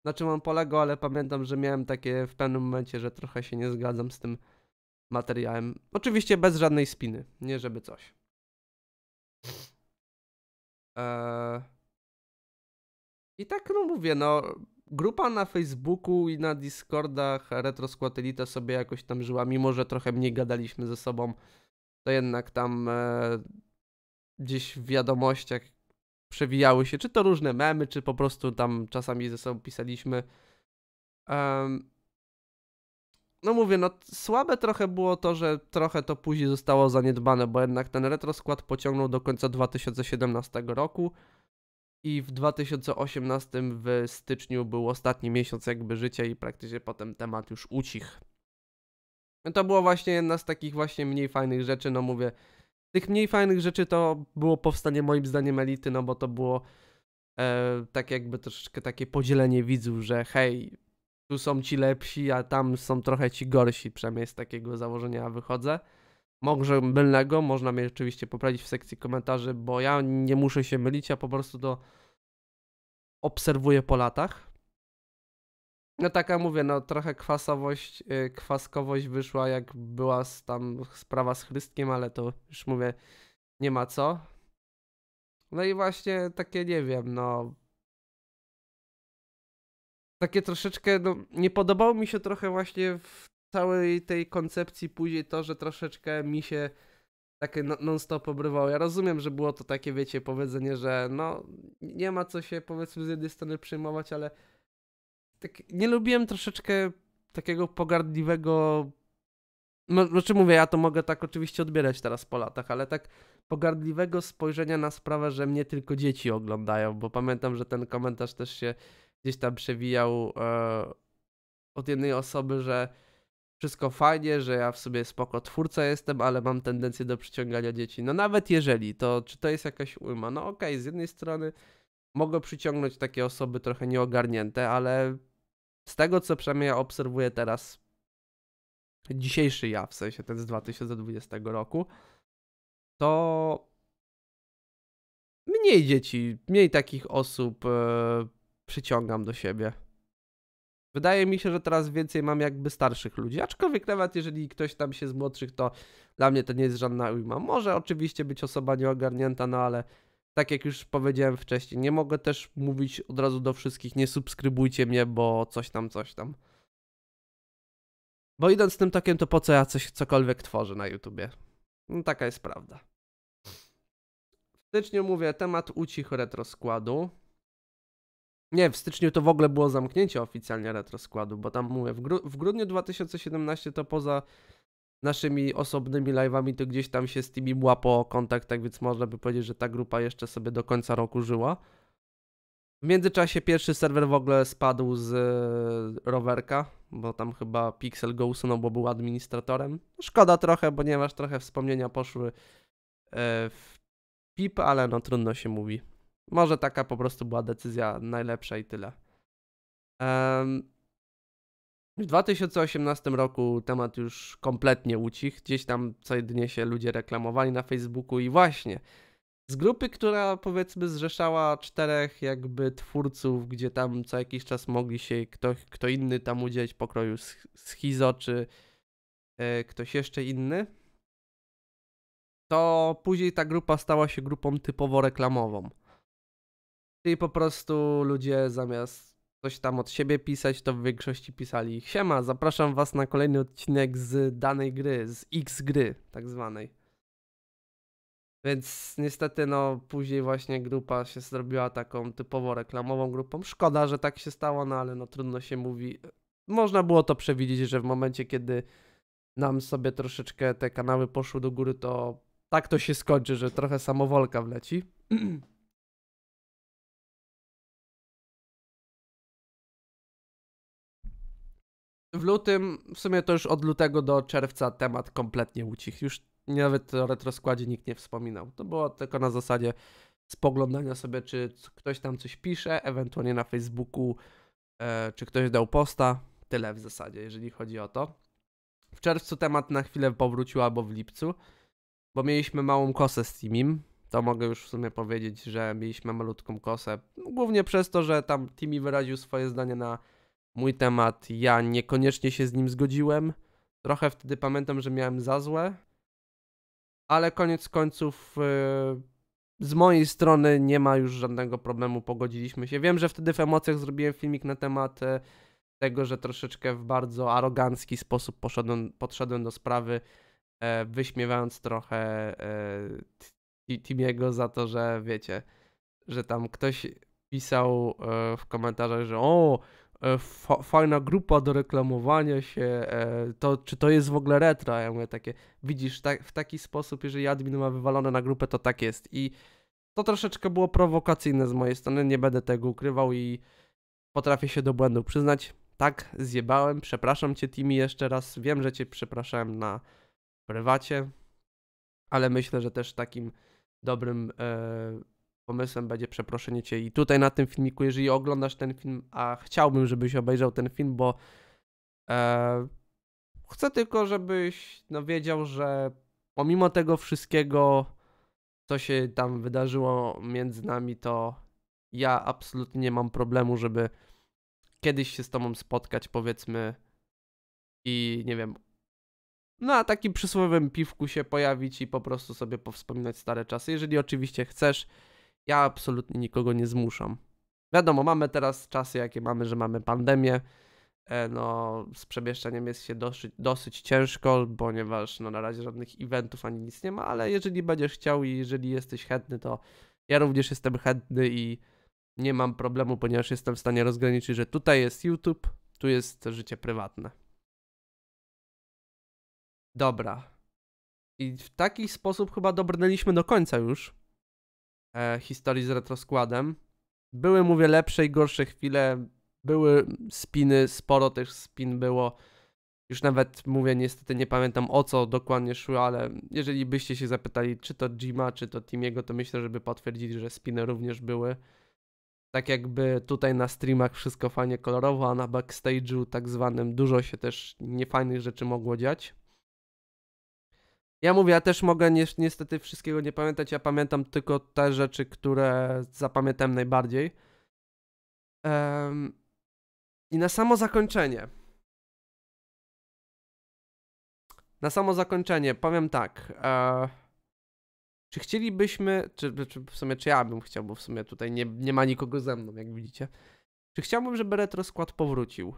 Speaker 1: na czym on polegał, ale pamiętam, że miałem takie w pewnym momencie, że trochę się nie
Speaker 2: zgadzam z tym materiałem. Oczywiście bez żadnej spiny, nie żeby coś. Eee... I tak,
Speaker 1: no mówię, no grupa na Facebooku i na Discordach Retroskład Elite sobie jakoś tam żyła, mimo że trochę mniej gadaliśmy ze sobą, to jednak tam e, gdzieś w wiadomościach przewijały się, czy to różne memy, czy po prostu tam czasami ze sobą pisaliśmy. Um, no mówię, no słabe trochę było to, że trochę to później zostało zaniedbane, bo jednak ten retroskład pociągnął do końca 2017 roku i w 2018 w styczniu był ostatni miesiąc jakby życia i praktycznie potem temat już ucichł. No to było właśnie jedna z takich właśnie mniej fajnych rzeczy, no mówię. Tych mniej fajnych rzeczy to było powstanie moim zdaniem elity, no bo to było e, tak jakby troszeczkę takie podzielenie widzów, że hej, tu są ci lepsi, a tam są trochę ci gorsi, przynajmniej z takiego założenia wychodzę może mylnego, można mnie oczywiście poprawić w sekcji komentarzy, bo ja nie muszę się mylić, ja po prostu to obserwuję po latach. No taka mówię, no trochę kwasowość, y, kwaskowość wyszła jak była tam sprawa z Chrystkiem, ale to już mówię, nie ma co. No i właśnie takie, nie wiem, no takie troszeczkę, no nie podobało mi się trochę właśnie w całej tej koncepcji później to, że troszeczkę mi się takie no, non-stop obrywało. Ja rozumiem, że było to takie, wiecie, powiedzenie, że no nie ma co się powiedzmy z jednej strony przejmować, ale tak nie lubiłem troszeczkę takiego pogardliwego no, znaczy mówię, ja to mogę tak oczywiście odbierać teraz po latach, ale tak pogardliwego spojrzenia na sprawę, że mnie tylko dzieci oglądają, bo pamiętam, że ten komentarz też się gdzieś tam przewijał e, od jednej osoby, że wszystko fajnie, że ja w sobie spoko twórca jestem, ale mam tendencję do przyciągania dzieci. No nawet jeżeli, to czy to jest jakaś ujma? No okej, okay, z jednej strony mogę przyciągnąć takie osoby trochę nieogarnięte, ale z tego co przynajmniej ja obserwuję teraz dzisiejszy ja, w sensie ten z 2020 roku, to mniej dzieci, mniej takich osób yy, przyciągam do siebie. Wydaje mi się, że teraz więcej mam jakby starszych ludzi, aczkolwiek nawet jeżeli ktoś tam się z młodszych, to dla mnie to nie jest żadna ujma. Może oczywiście być osoba nieogarnięta, no ale tak jak już powiedziałem wcześniej, nie mogę też mówić od razu do wszystkich, nie subskrybujcie mnie, bo coś tam, coś tam. Bo idąc tym tokiem, to po co ja coś cokolwiek tworzę na YouTubie? No taka jest prawda. W styczniu mówię temat ucichł retroskładu. Nie, w styczniu to w ogóle było zamknięcie oficjalnie retroskładu, bo tam mówię, w, gru w grudniu 2017 to poza naszymi osobnymi live'ami to gdzieś tam się z tymi łapał kontakt, tak więc można by powiedzieć, że ta grupa jeszcze sobie do końca roku żyła. W międzyczasie pierwszy serwer w ogóle spadł z y, rowerka, bo tam chyba Pixel go usunął, bo był administratorem. No szkoda trochę, ponieważ trochę wspomnienia poszły y, w pip, ale no trudno się mówi. Może taka po prostu była decyzja najlepsza i tyle. W 2018 roku temat już kompletnie ucichł. Gdzieś tam co jedynie się ludzie reklamowali na Facebooku i właśnie z grupy, która powiedzmy zrzeszała czterech jakby twórców, gdzie tam co jakiś czas mogli się kto, kto inny tam udzielić pokroju schizo czy e, ktoś jeszcze inny, to później ta grupa stała się grupą typowo reklamową. Czyli po prostu ludzie zamiast coś tam od siebie pisać, to w większości pisali Siema, zapraszam was na kolejny odcinek z danej gry, z X gry tak zwanej. Więc niestety no później właśnie grupa się zrobiła taką typowo reklamową grupą. Szkoda, że tak się stało, no ale no trudno się mówi. Można było to przewidzieć, że w momencie kiedy nam sobie troszeczkę te kanały poszły do góry, to tak to się skończy, że trochę
Speaker 2: samowolka wleci. w lutym, w sumie to już od
Speaker 1: lutego do czerwca temat kompletnie ucichł. Już nawet o retroskładzie nikt nie wspominał. To było tylko na zasadzie spoglądania sobie, czy ktoś tam coś pisze, ewentualnie na Facebooku, e, czy ktoś dał posta. Tyle w zasadzie, jeżeli chodzi o to. W czerwcu temat na chwilę powrócił, albo w lipcu, bo mieliśmy małą kosę z Timim. To mogę już w sumie powiedzieć, że mieliśmy malutką kosę. Głównie przez to, że tam Timi wyraził swoje zdanie na mój temat, ja niekoniecznie się z nim zgodziłem. Trochę wtedy pamiętam, że miałem za złe, ale koniec końców yy, z mojej strony nie ma już żadnego problemu, pogodziliśmy się. Wiem, że wtedy w emocjach zrobiłem filmik na temat yy, tego, że troszeczkę w bardzo arogancki sposób poszedłem, podszedłem do sprawy, yy, wyśmiewając trochę e, Timiego za to, że wiecie, że tam ktoś pisał e, w komentarzach, że o, E, fa fajna grupa do reklamowania się, e, to czy to jest w ogóle retra? Ja mówię takie, widzisz, w taki sposób, jeżeli admin ma wywalone na grupę, to tak jest. I to troszeczkę było prowokacyjne z mojej strony, nie będę tego ukrywał i potrafię się do błędu przyznać. Tak, zjebałem, przepraszam cię Timi jeszcze raz, wiem, że cię przepraszałem na prywacie, ale myślę, że też takim dobrym... E pomysłem będzie przeproszenie cię. I tutaj na tym filmiku, jeżeli oglądasz ten film, a chciałbym, żebyś obejrzał ten film, bo e, chcę tylko, żebyś no, wiedział, że pomimo tego wszystkiego, co się tam wydarzyło między nami, to ja absolutnie nie mam problemu, żeby kiedyś się z tobą spotkać, powiedzmy, i nie wiem, na takim przysłowiowym piwku się pojawić i po prostu sobie powspominać stare czasy, jeżeli oczywiście chcesz. Ja absolutnie nikogo nie zmuszam. Wiadomo, mamy teraz czasy, jakie mamy, że mamy pandemię. E, no, z przemieszczaniem jest się dosyć, dosyć ciężko, ponieważ no, na razie żadnych eventów ani nic nie ma, ale jeżeli będziesz chciał i jeżeli jesteś chętny, to ja również jestem chętny i nie mam problemu, ponieważ jestem w stanie rozgraniczyć, że tutaj jest YouTube, tu jest życie prywatne. Dobra. I w taki sposób chyba dobrnęliśmy do końca już e, historii z retroskładem. Były, mówię, lepsze i gorsze chwile. Były spiny, sporo tych spin było. Już nawet mówię, niestety nie pamiętam o co dokładnie szło, ale jeżeli byście się zapytali, czy to Jima, czy to Timiego, to myślę, żeby potwierdzili, że spiny również były. Tak jakby tutaj na streamach wszystko fajnie kolorowo, a na backstage'u tak zwanym dużo się też niefajnych rzeczy mogło dziać. Ja mówię, ja też mogę ni niestety wszystkiego nie pamiętać. Ja pamiętam tylko te rzeczy, które zapamiętam najbardziej.
Speaker 2: Um, I na samo zakończenie. Na samo zakończenie powiem tak. E, czy chcielibyśmy,
Speaker 1: czy, czy, w sumie, czy ja bym chciał, bo w sumie tutaj nie, nie ma nikogo ze mną, jak widzicie. Czy chciałbym, żeby retroskład powrócił?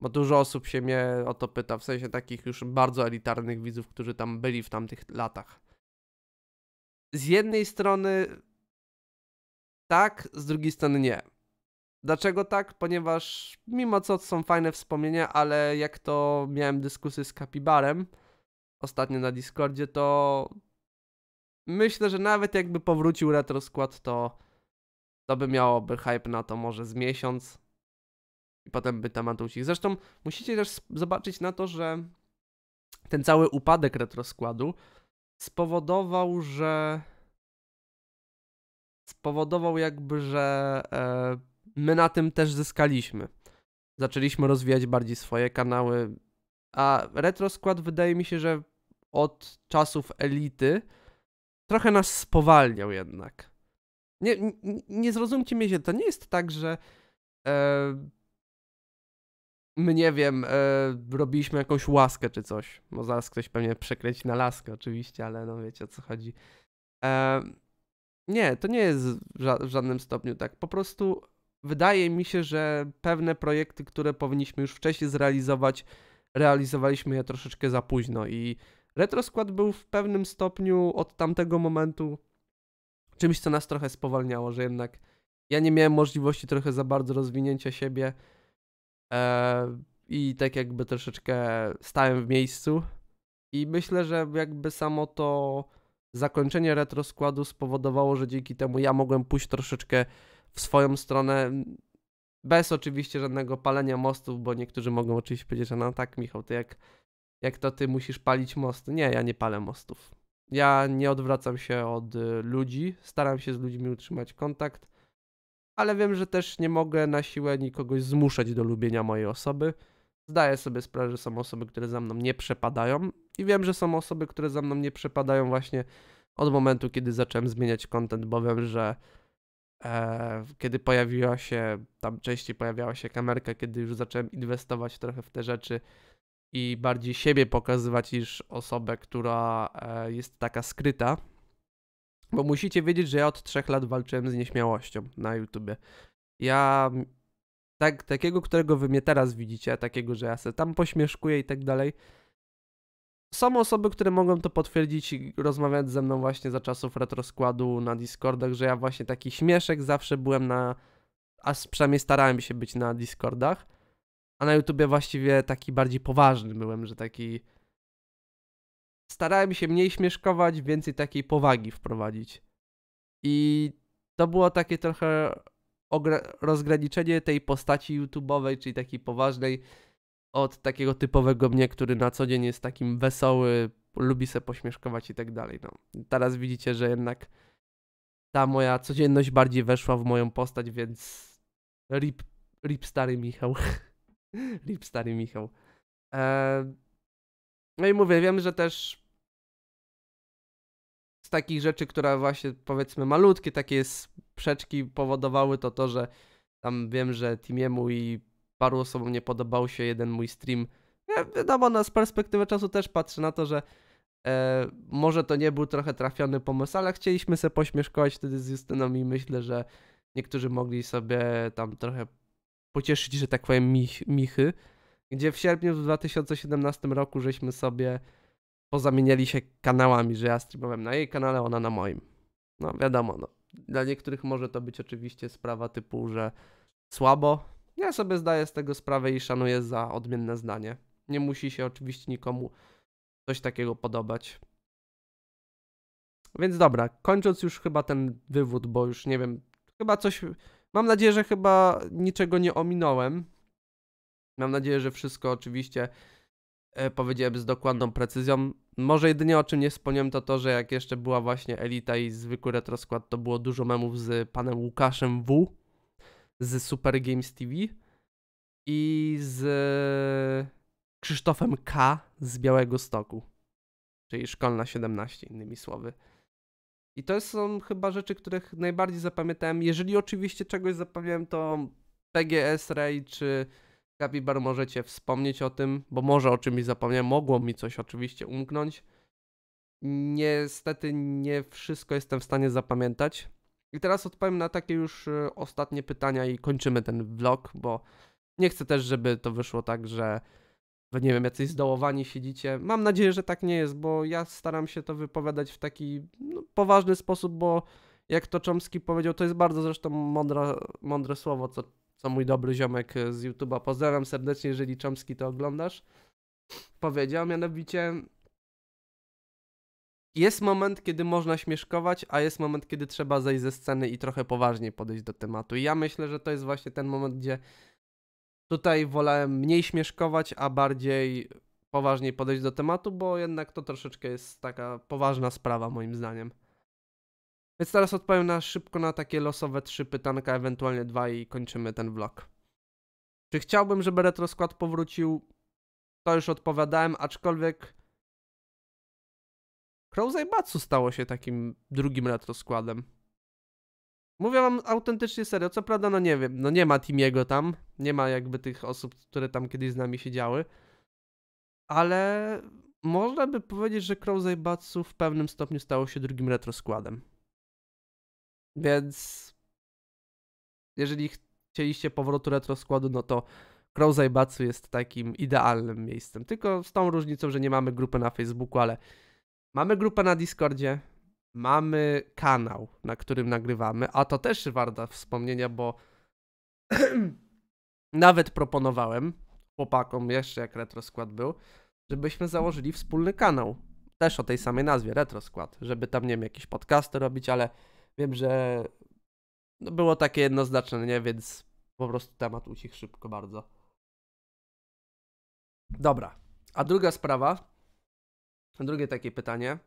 Speaker 1: Bo dużo osób się mnie o to pyta, w sensie takich już bardzo elitarnych widzów, którzy tam byli w tamtych latach. Z jednej strony tak, z drugiej strony nie. Dlaczego tak? Ponieważ mimo co są fajne wspomnienia, ale jak to miałem dyskusję z Kapibarem ostatnio na Discordzie, to myślę, że nawet jakby powrócił retroskład, to to by miałoby hype na to może z miesiąc, i potem by temat ucichł. Zresztą musicie też zobaczyć na to, że ten cały upadek retroskładu spowodował, że spowodował jakby, że e, my na tym też zyskaliśmy. Zaczęliśmy rozwijać bardziej swoje kanały, a retroskład wydaje mi się, że od czasów elity trochę nas spowalniał jednak. Nie, nie, nie zrozumcie mnie się, to nie jest tak, że e, my nie wiem, e, robiliśmy jakąś łaskę czy coś. Bo zaraz ktoś pewnie przekręci na laskę oczywiście, ale no wiecie o co chodzi. E, nie, to nie jest ża w żadnym stopniu tak. Po prostu wydaje mi się, że pewne projekty, które powinniśmy już wcześniej zrealizować, realizowaliśmy je troszeczkę za późno i retroskład był w pewnym stopniu od tamtego momentu czymś, co nas trochę spowalniało, że jednak ja nie miałem możliwości trochę za bardzo rozwinięcia siebie E, I tak jakby troszeczkę stałem w miejscu. I myślę, że jakby samo to zakończenie retroskładu spowodowało, że dzięki temu ja mogłem pójść troszeczkę w swoją stronę. Bez oczywiście żadnego palenia mostów, bo niektórzy mogą oczywiście powiedzieć, że no tak, Michał, ty jak, jak to ty musisz palić mosty. Nie, ja nie palę mostów. Ja nie odwracam się od y, ludzi, staram się z ludźmi utrzymać kontakt ale wiem, że też nie mogę na siłę nikogoś zmuszać do lubienia mojej osoby. Zdaję sobie sprawę, że są osoby, które za mną nie przepadają i wiem, że są osoby, które za mną nie przepadają właśnie od momentu, kiedy zacząłem zmieniać content, bo wiem, że e, kiedy pojawiła się, tam częściej pojawiała się kamerka, kiedy już zacząłem inwestować trochę w te rzeczy i bardziej siebie pokazywać niż osobę, która e, jest taka skryta, bo musicie wiedzieć, że ja od trzech lat walczyłem z nieśmiałością na YouTubie. Ja tak, takiego, którego wy mnie teraz widzicie, takiego, że ja se tam pośmieszkuję i tak dalej. Są osoby, które mogą to potwierdzić, rozmawiając ze mną właśnie za czasów retroskładu na Discordach, że ja właśnie taki śmieszek zawsze byłem na, a przynajmniej starałem się być na Discordach, a na YouTubie właściwie taki bardziej poważny byłem, że taki starałem się mniej śmieszkować, więcej takiej powagi wprowadzić. I to było takie trochę rozgraniczenie tej postaci YouTube'owej, czyli takiej poważnej, od takiego typowego mnie, który na co dzień jest takim wesoły, lubi se pośmieszkować i tak dalej. No. Teraz widzicie, że jednak ta moja codzienność bardziej weszła w moją postać, więc rip, rip stary Michał. rip stary Michał. Eee, no i mówię, wiem, że też z takich rzeczy, która właśnie powiedzmy malutkie takie sprzeczki powodowały to to, że tam wiem, że Timiemu i paru osobom nie podobał się jeden mój stream. Ja wiadomo, no, z perspektywy czasu też patrzę na to, że e, może to nie był trochę trafiony pomysł, ale chcieliśmy sobie pośmieszkować wtedy z Justyną i myślę, że niektórzy mogli sobie tam trochę pocieszyć, że tak powiem, mich, michy gdzie w sierpniu w 2017 roku żeśmy sobie pozamieniali się kanałami, że ja streamowałem na jej kanale, ona na moim. No wiadomo, no. Dla niektórych może to być oczywiście sprawa typu, że słabo. Ja sobie zdaję z tego sprawę i szanuję za odmienne zdanie. Nie musi się oczywiście nikomu coś takiego podobać. Więc dobra, kończąc już chyba ten wywód, bo już nie wiem, chyba coś. Mam nadzieję, że chyba niczego nie ominąłem. Mam nadzieję, że wszystko oczywiście e, powiedziałem z dokładną precyzją. Może jedynie o czym nie wspomniałem to to, że jak jeszcze była właśnie Elita i zwykły retroskład, to było dużo memów z panem Łukaszem W z Super Games TV i z Krzysztofem K z Białego Stoku, czyli Szkolna 17 innymi słowy. I to są chyba rzeczy, których najbardziej zapamiętałem. Jeżeli oczywiście czegoś zapamiętam, to PGS Ray czy Kapibar możecie wspomnieć o tym, bo może o czymś zapomniałem, mogło mi coś oczywiście umknąć. Niestety nie wszystko jestem w stanie zapamiętać. I teraz odpowiem na takie już e, ostatnie pytania i kończymy ten vlog, bo nie chcę też, żeby to wyszło tak, że nie wiem, jacyś zdołowani siedzicie. Mam nadzieję, że tak nie jest, bo ja staram się to wypowiadać w taki no, poważny sposób, bo jak to Chomsky powiedział, to jest bardzo zresztą mądre, mądre słowo, co to mój dobry ziomek e, z YouTube'a, pozdrawiam serdecznie, jeżeli Chomski to oglądasz, powiedział, mianowicie jest moment, kiedy można śmieszkować, a jest moment, kiedy trzeba zejść ze sceny i trochę poważniej podejść do tematu. I ja myślę, że to jest właśnie ten moment, gdzie tutaj wolałem mniej śmieszkować, a bardziej poważniej podejść do tematu, bo jednak to troszeczkę jest taka poważna sprawa moim zdaniem. Więc teraz odpowiem na szybko na takie losowe trzy pytanka, ewentualnie dwa i kończymy ten vlog. Czy chciałbym, żeby retroskład powrócił? To już odpowiadałem, aczkolwiek Crow Batsu stało się takim drugim retroskładem. Mówię wam autentycznie serio, co prawda no nie wiem, no nie ma Timiego tam, nie ma jakby tych osób, które tam kiedyś z nami siedziały, ale można by powiedzieć, że Crow Batsu w pewnym stopniu stało się drugim retroskładem. Więc jeżeli chcieliście powrotu retro składu, no to Crowzai Batsu jest takim idealnym miejscem. Tylko z tą różnicą, że nie mamy grupy na Facebooku, ale mamy grupę na Discordzie, mamy kanał, na którym nagrywamy, a to też warto wspomnienia, bo nawet proponowałem chłopakom, jeszcze jak Retroskład był, żebyśmy założyli wspólny kanał. Też o tej samej nazwie, Retroskład, żeby tam, nie wiem, jakieś podcasty robić, ale Wiem, że no było takie jednoznaczne, nie? Więc po prostu temat ucichł
Speaker 2: szybko bardzo. Dobra. A druga sprawa, drugie takie pytanie.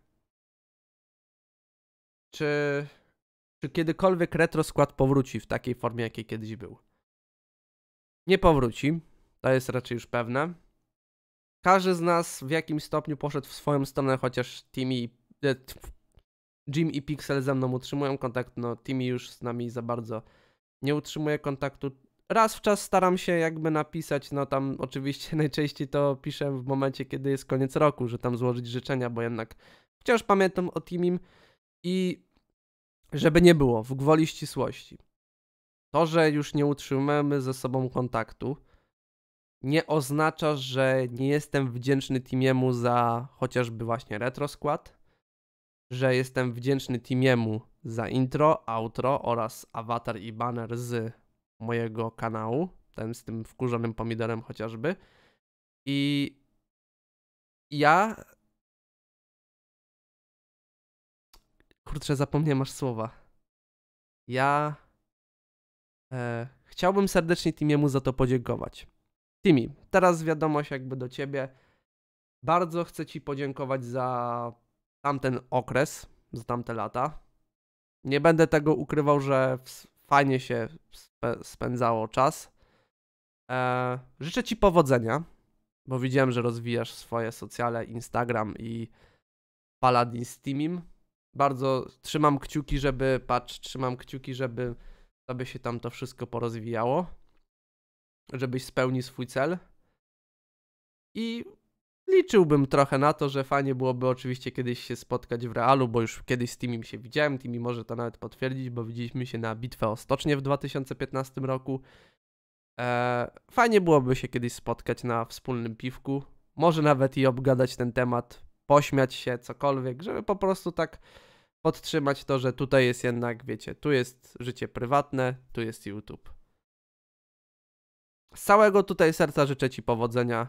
Speaker 2: Czy, czy kiedykolwiek retroskład powróci w takiej formie, jakiej kiedyś był?
Speaker 1: Nie powróci. To jest raczej już pewne. Każdy z nas w jakimś stopniu poszedł w swoją stronę, chociaż Timmy, e, Jim i Pixel ze mną utrzymują kontakt, no Timmy już z nami za bardzo nie utrzymuje kontaktu. Raz w czas staram się jakby napisać, no tam oczywiście najczęściej to piszę w momencie, kiedy jest koniec roku, że tam złożyć życzenia, bo jednak wciąż pamiętam o Timim i żeby nie było, w gwoli ścisłości. To, że już nie utrzymujemy ze sobą kontaktu, nie oznacza, że nie jestem wdzięczny Timiemu za chociażby właśnie retroskład, że jestem wdzięczny Timiemu za intro, outro oraz awatar i banner z mojego kanału,
Speaker 2: ten z tym wkurzonym pomidorem chociażby. I ja kurczę, zapomniałem aż słowa. Ja e, chciałbym serdecznie Timiemu
Speaker 1: za to podziękować. Timi, teraz wiadomość jakby do ciebie. Bardzo chcę ci podziękować za tamten okres, za tamte lata. Nie będę tego ukrywał, że fajnie się spędzało czas. E, życzę Ci powodzenia, bo widziałem, że rozwijasz swoje socjale, Instagram i Paladin z Teamim. Bardzo trzymam kciuki, żeby, patrz, trzymam kciuki, żeby tobie się tam to wszystko porozwijało, żebyś spełnił swój cel. I Liczyłbym trochę na to, że fajnie byłoby oczywiście kiedyś się spotkać w realu, bo już kiedyś z Timim się widziałem, Timi może to nawet potwierdzić, bo widzieliśmy się na bitwę o Stocznie w 2015 roku. Eee, fajnie byłoby się kiedyś spotkać na wspólnym piwku, może nawet i obgadać ten temat, pośmiać się, cokolwiek, żeby po prostu tak podtrzymać to, że tutaj jest jednak, wiecie, tu jest życie prywatne, tu jest YouTube. Z całego tutaj serca życzę Ci powodzenia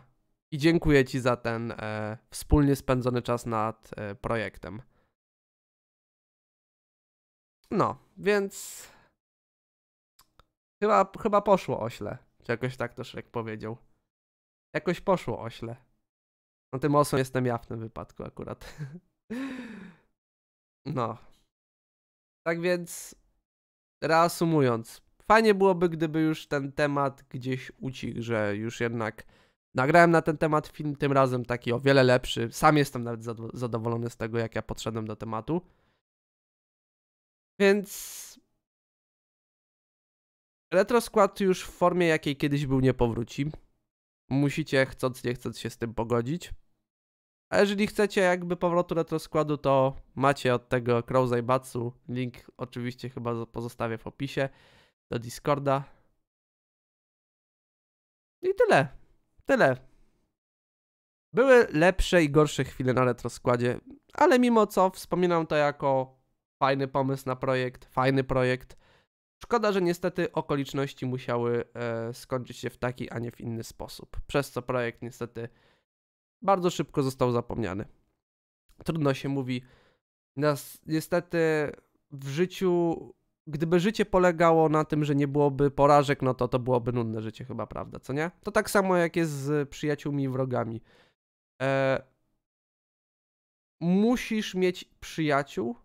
Speaker 1: i dziękuję Ci za ten e, wspólnie spędzony czas nad e, projektem. No, więc. Chyba, chyba poszło ośle. Czy jakoś tak to Szrek powiedział. Jakoś poszło ośle. No tym osłem jestem ja w tym wypadku akurat. no. Tak więc, reasumując, fajnie byłoby, gdyby już ten temat gdzieś ucichł, że już jednak Nagrałem na ten temat film, tym razem taki o wiele lepszy. Sam jestem nawet zadowolony z tego, jak ja podszedłem do tematu. Więc retroskład już w formie, jakiej kiedyś był, nie powróci. Musicie chcąc, nie chcąc się z tym pogodzić. A jeżeli chcecie jakby powrotu retroskładu, to macie od tego Crowza Batsu. Link oczywiście chyba pozostawię w opisie do Discorda. I tyle. Tyle. Były lepsze i gorsze chwile na retroskładzie, ale mimo co wspominam to jako fajny pomysł na projekt, fajny projekt. Szkoda, że niestety okoliczności musiały e, skończyć się w taki, a nie w inny sposób, przez co projekt niestety bardzo szybko został zapomniany. Trudno się mówi. Nas, niestety w życiu gdyby życie polegało na tym, że nie byłoby porażek, no to to byłoby nudne życie chyba, prawda, co nie? To tak samo jak jest z przyjaciółmi i wrogami. E... Musisz mieć przyjaciół,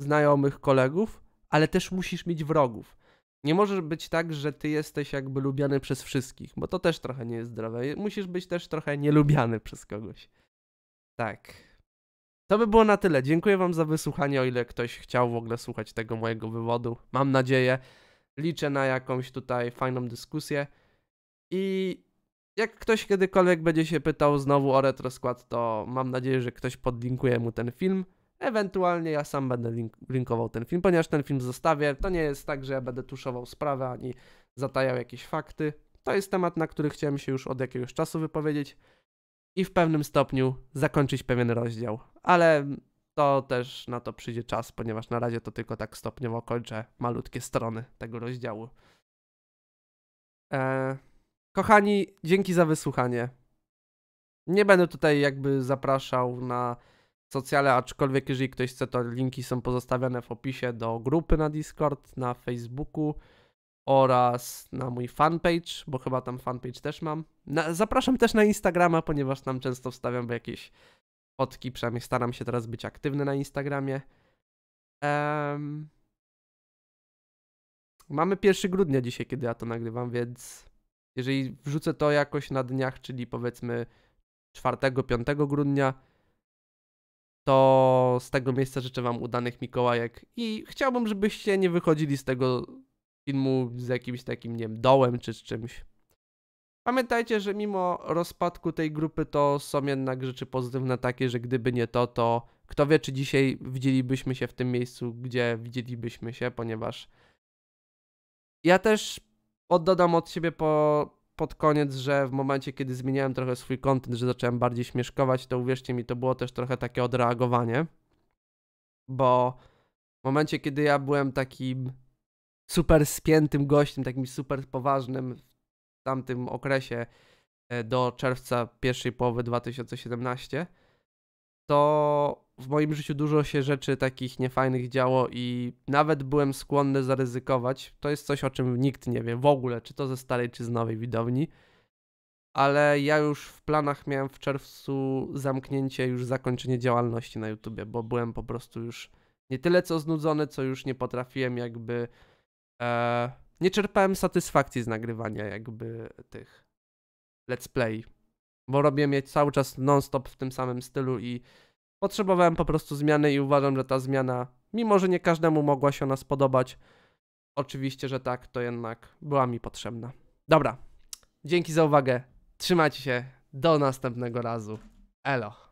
Speaker 1: znajomych, kolegów, ale też musisz mieć wrogów. Nie może być tak, że ty jesteś jakby lubiany przez wszystkich, bo to też trochę nie jest zdrowe. Musisz być też trochę nielubiany przez kogoś. Tak. To by było na tyle. Dziękuję Wam za wysłuchanie, o ile ktoś chciał w ogóle słuchać tego mojego wywodu. Mam nadzieję. Liczę na jakąś tutaj fajną dyskusję. I jak ktoś kiedykolwiek będzie się pytał znowu o retroskład, to mam nadzieję, że ktoś podlinkuje mu ten film. Ewentualnie ja sam będę link linkował ten film, ponieważ ten film zostawię. To nie jest tak, że ja będę tuszował sprawę ani zatajał jakieś fakty. To jest temat, na który chciałem się już od jakiegoś czasu wypowiedzieć i w pewnym stopniu zakończyć pewien rozdział. Ale to też na to przyjdzie czas, ponieważ na razie to tylko tak stopniowo kończę malutkie strony tego rozdziału. Eee, kochani, dzięki za wysłuchanie. Nie będę tutaj jakby zapraszał na socjale, aczkolwiek jeżeli ktoś chce, to linki są pozostawiane w opisie do grupy na Discord, na Facebooku oraz na mój fanpage, bo chyba tam fanpage też mam. Na, zapraszam też na Instagrama, ponieważ tam często wstawiam jakieś fotki, przynajmniej staram się teraz być aktywny na Instagramie. Um, mamy 1 grudnia dzisiaj, kiedy ja to nagrywam, więc jeżeli wrzucę to jakoś na dniach, czyli powiedzmy 4-5 grudnia, to z tego miejsca życzę Wam udanych Mikołajek i chciałbym, żebyście nie wychodzili z tego filmu z jakimś takim, nie wiem, dołem czy z czymś. Pamiętajcie, że mimo rozpadku tej grupy to są jednak rzeczy pozytywne takie, że gdyby nie to, to kto wie, czy dzisiaj widzielibyśmy się w tym miejscu, gdzie widzielibyśmy się, ponieważ ja też oddodam od siebie po, pod koniec, że w momencie, kiedy zmieniałem trochę swój kontent, że zacząłem bardziej śmieszkować, to uwierzcie mi, to było też trochę takie odreagowanie, bo w momencie, kiedy ja byłem takim super spiętym gościem, takim super poważnym w tamtym okresie e, do czerwca pierwszej połowy 2017, to w moim życiu dużo się rzeczy takich niefajnych działo i nawet byłem skłonny zaryzykować. To jest coś, o czym nikt nie wie w ogóle, czy to ze starej, czy z nowej widowni. Ale ja już w planach miałem w czerwcu zamknięcie, już zakończenie działalności na YouTubie, bo byłem po prostu już nie tyle co znudzony, co już nie potrafiłem jakby e, nie czerpałem satysfakcji z nagrywania jakby tych let's play, bo robię je cały czas non-stop w tym samym stylu i potrzebowałem po prostu zmiany i uważam, że ta zmiana, mimo że nie każdemu mogła się ona spodobać, oczywiście, że tak, to jednak była mi potrzebna. Dobra,
Speaker 2: dzięki za uwagę, trzymajcie się, do następnego razu, elo.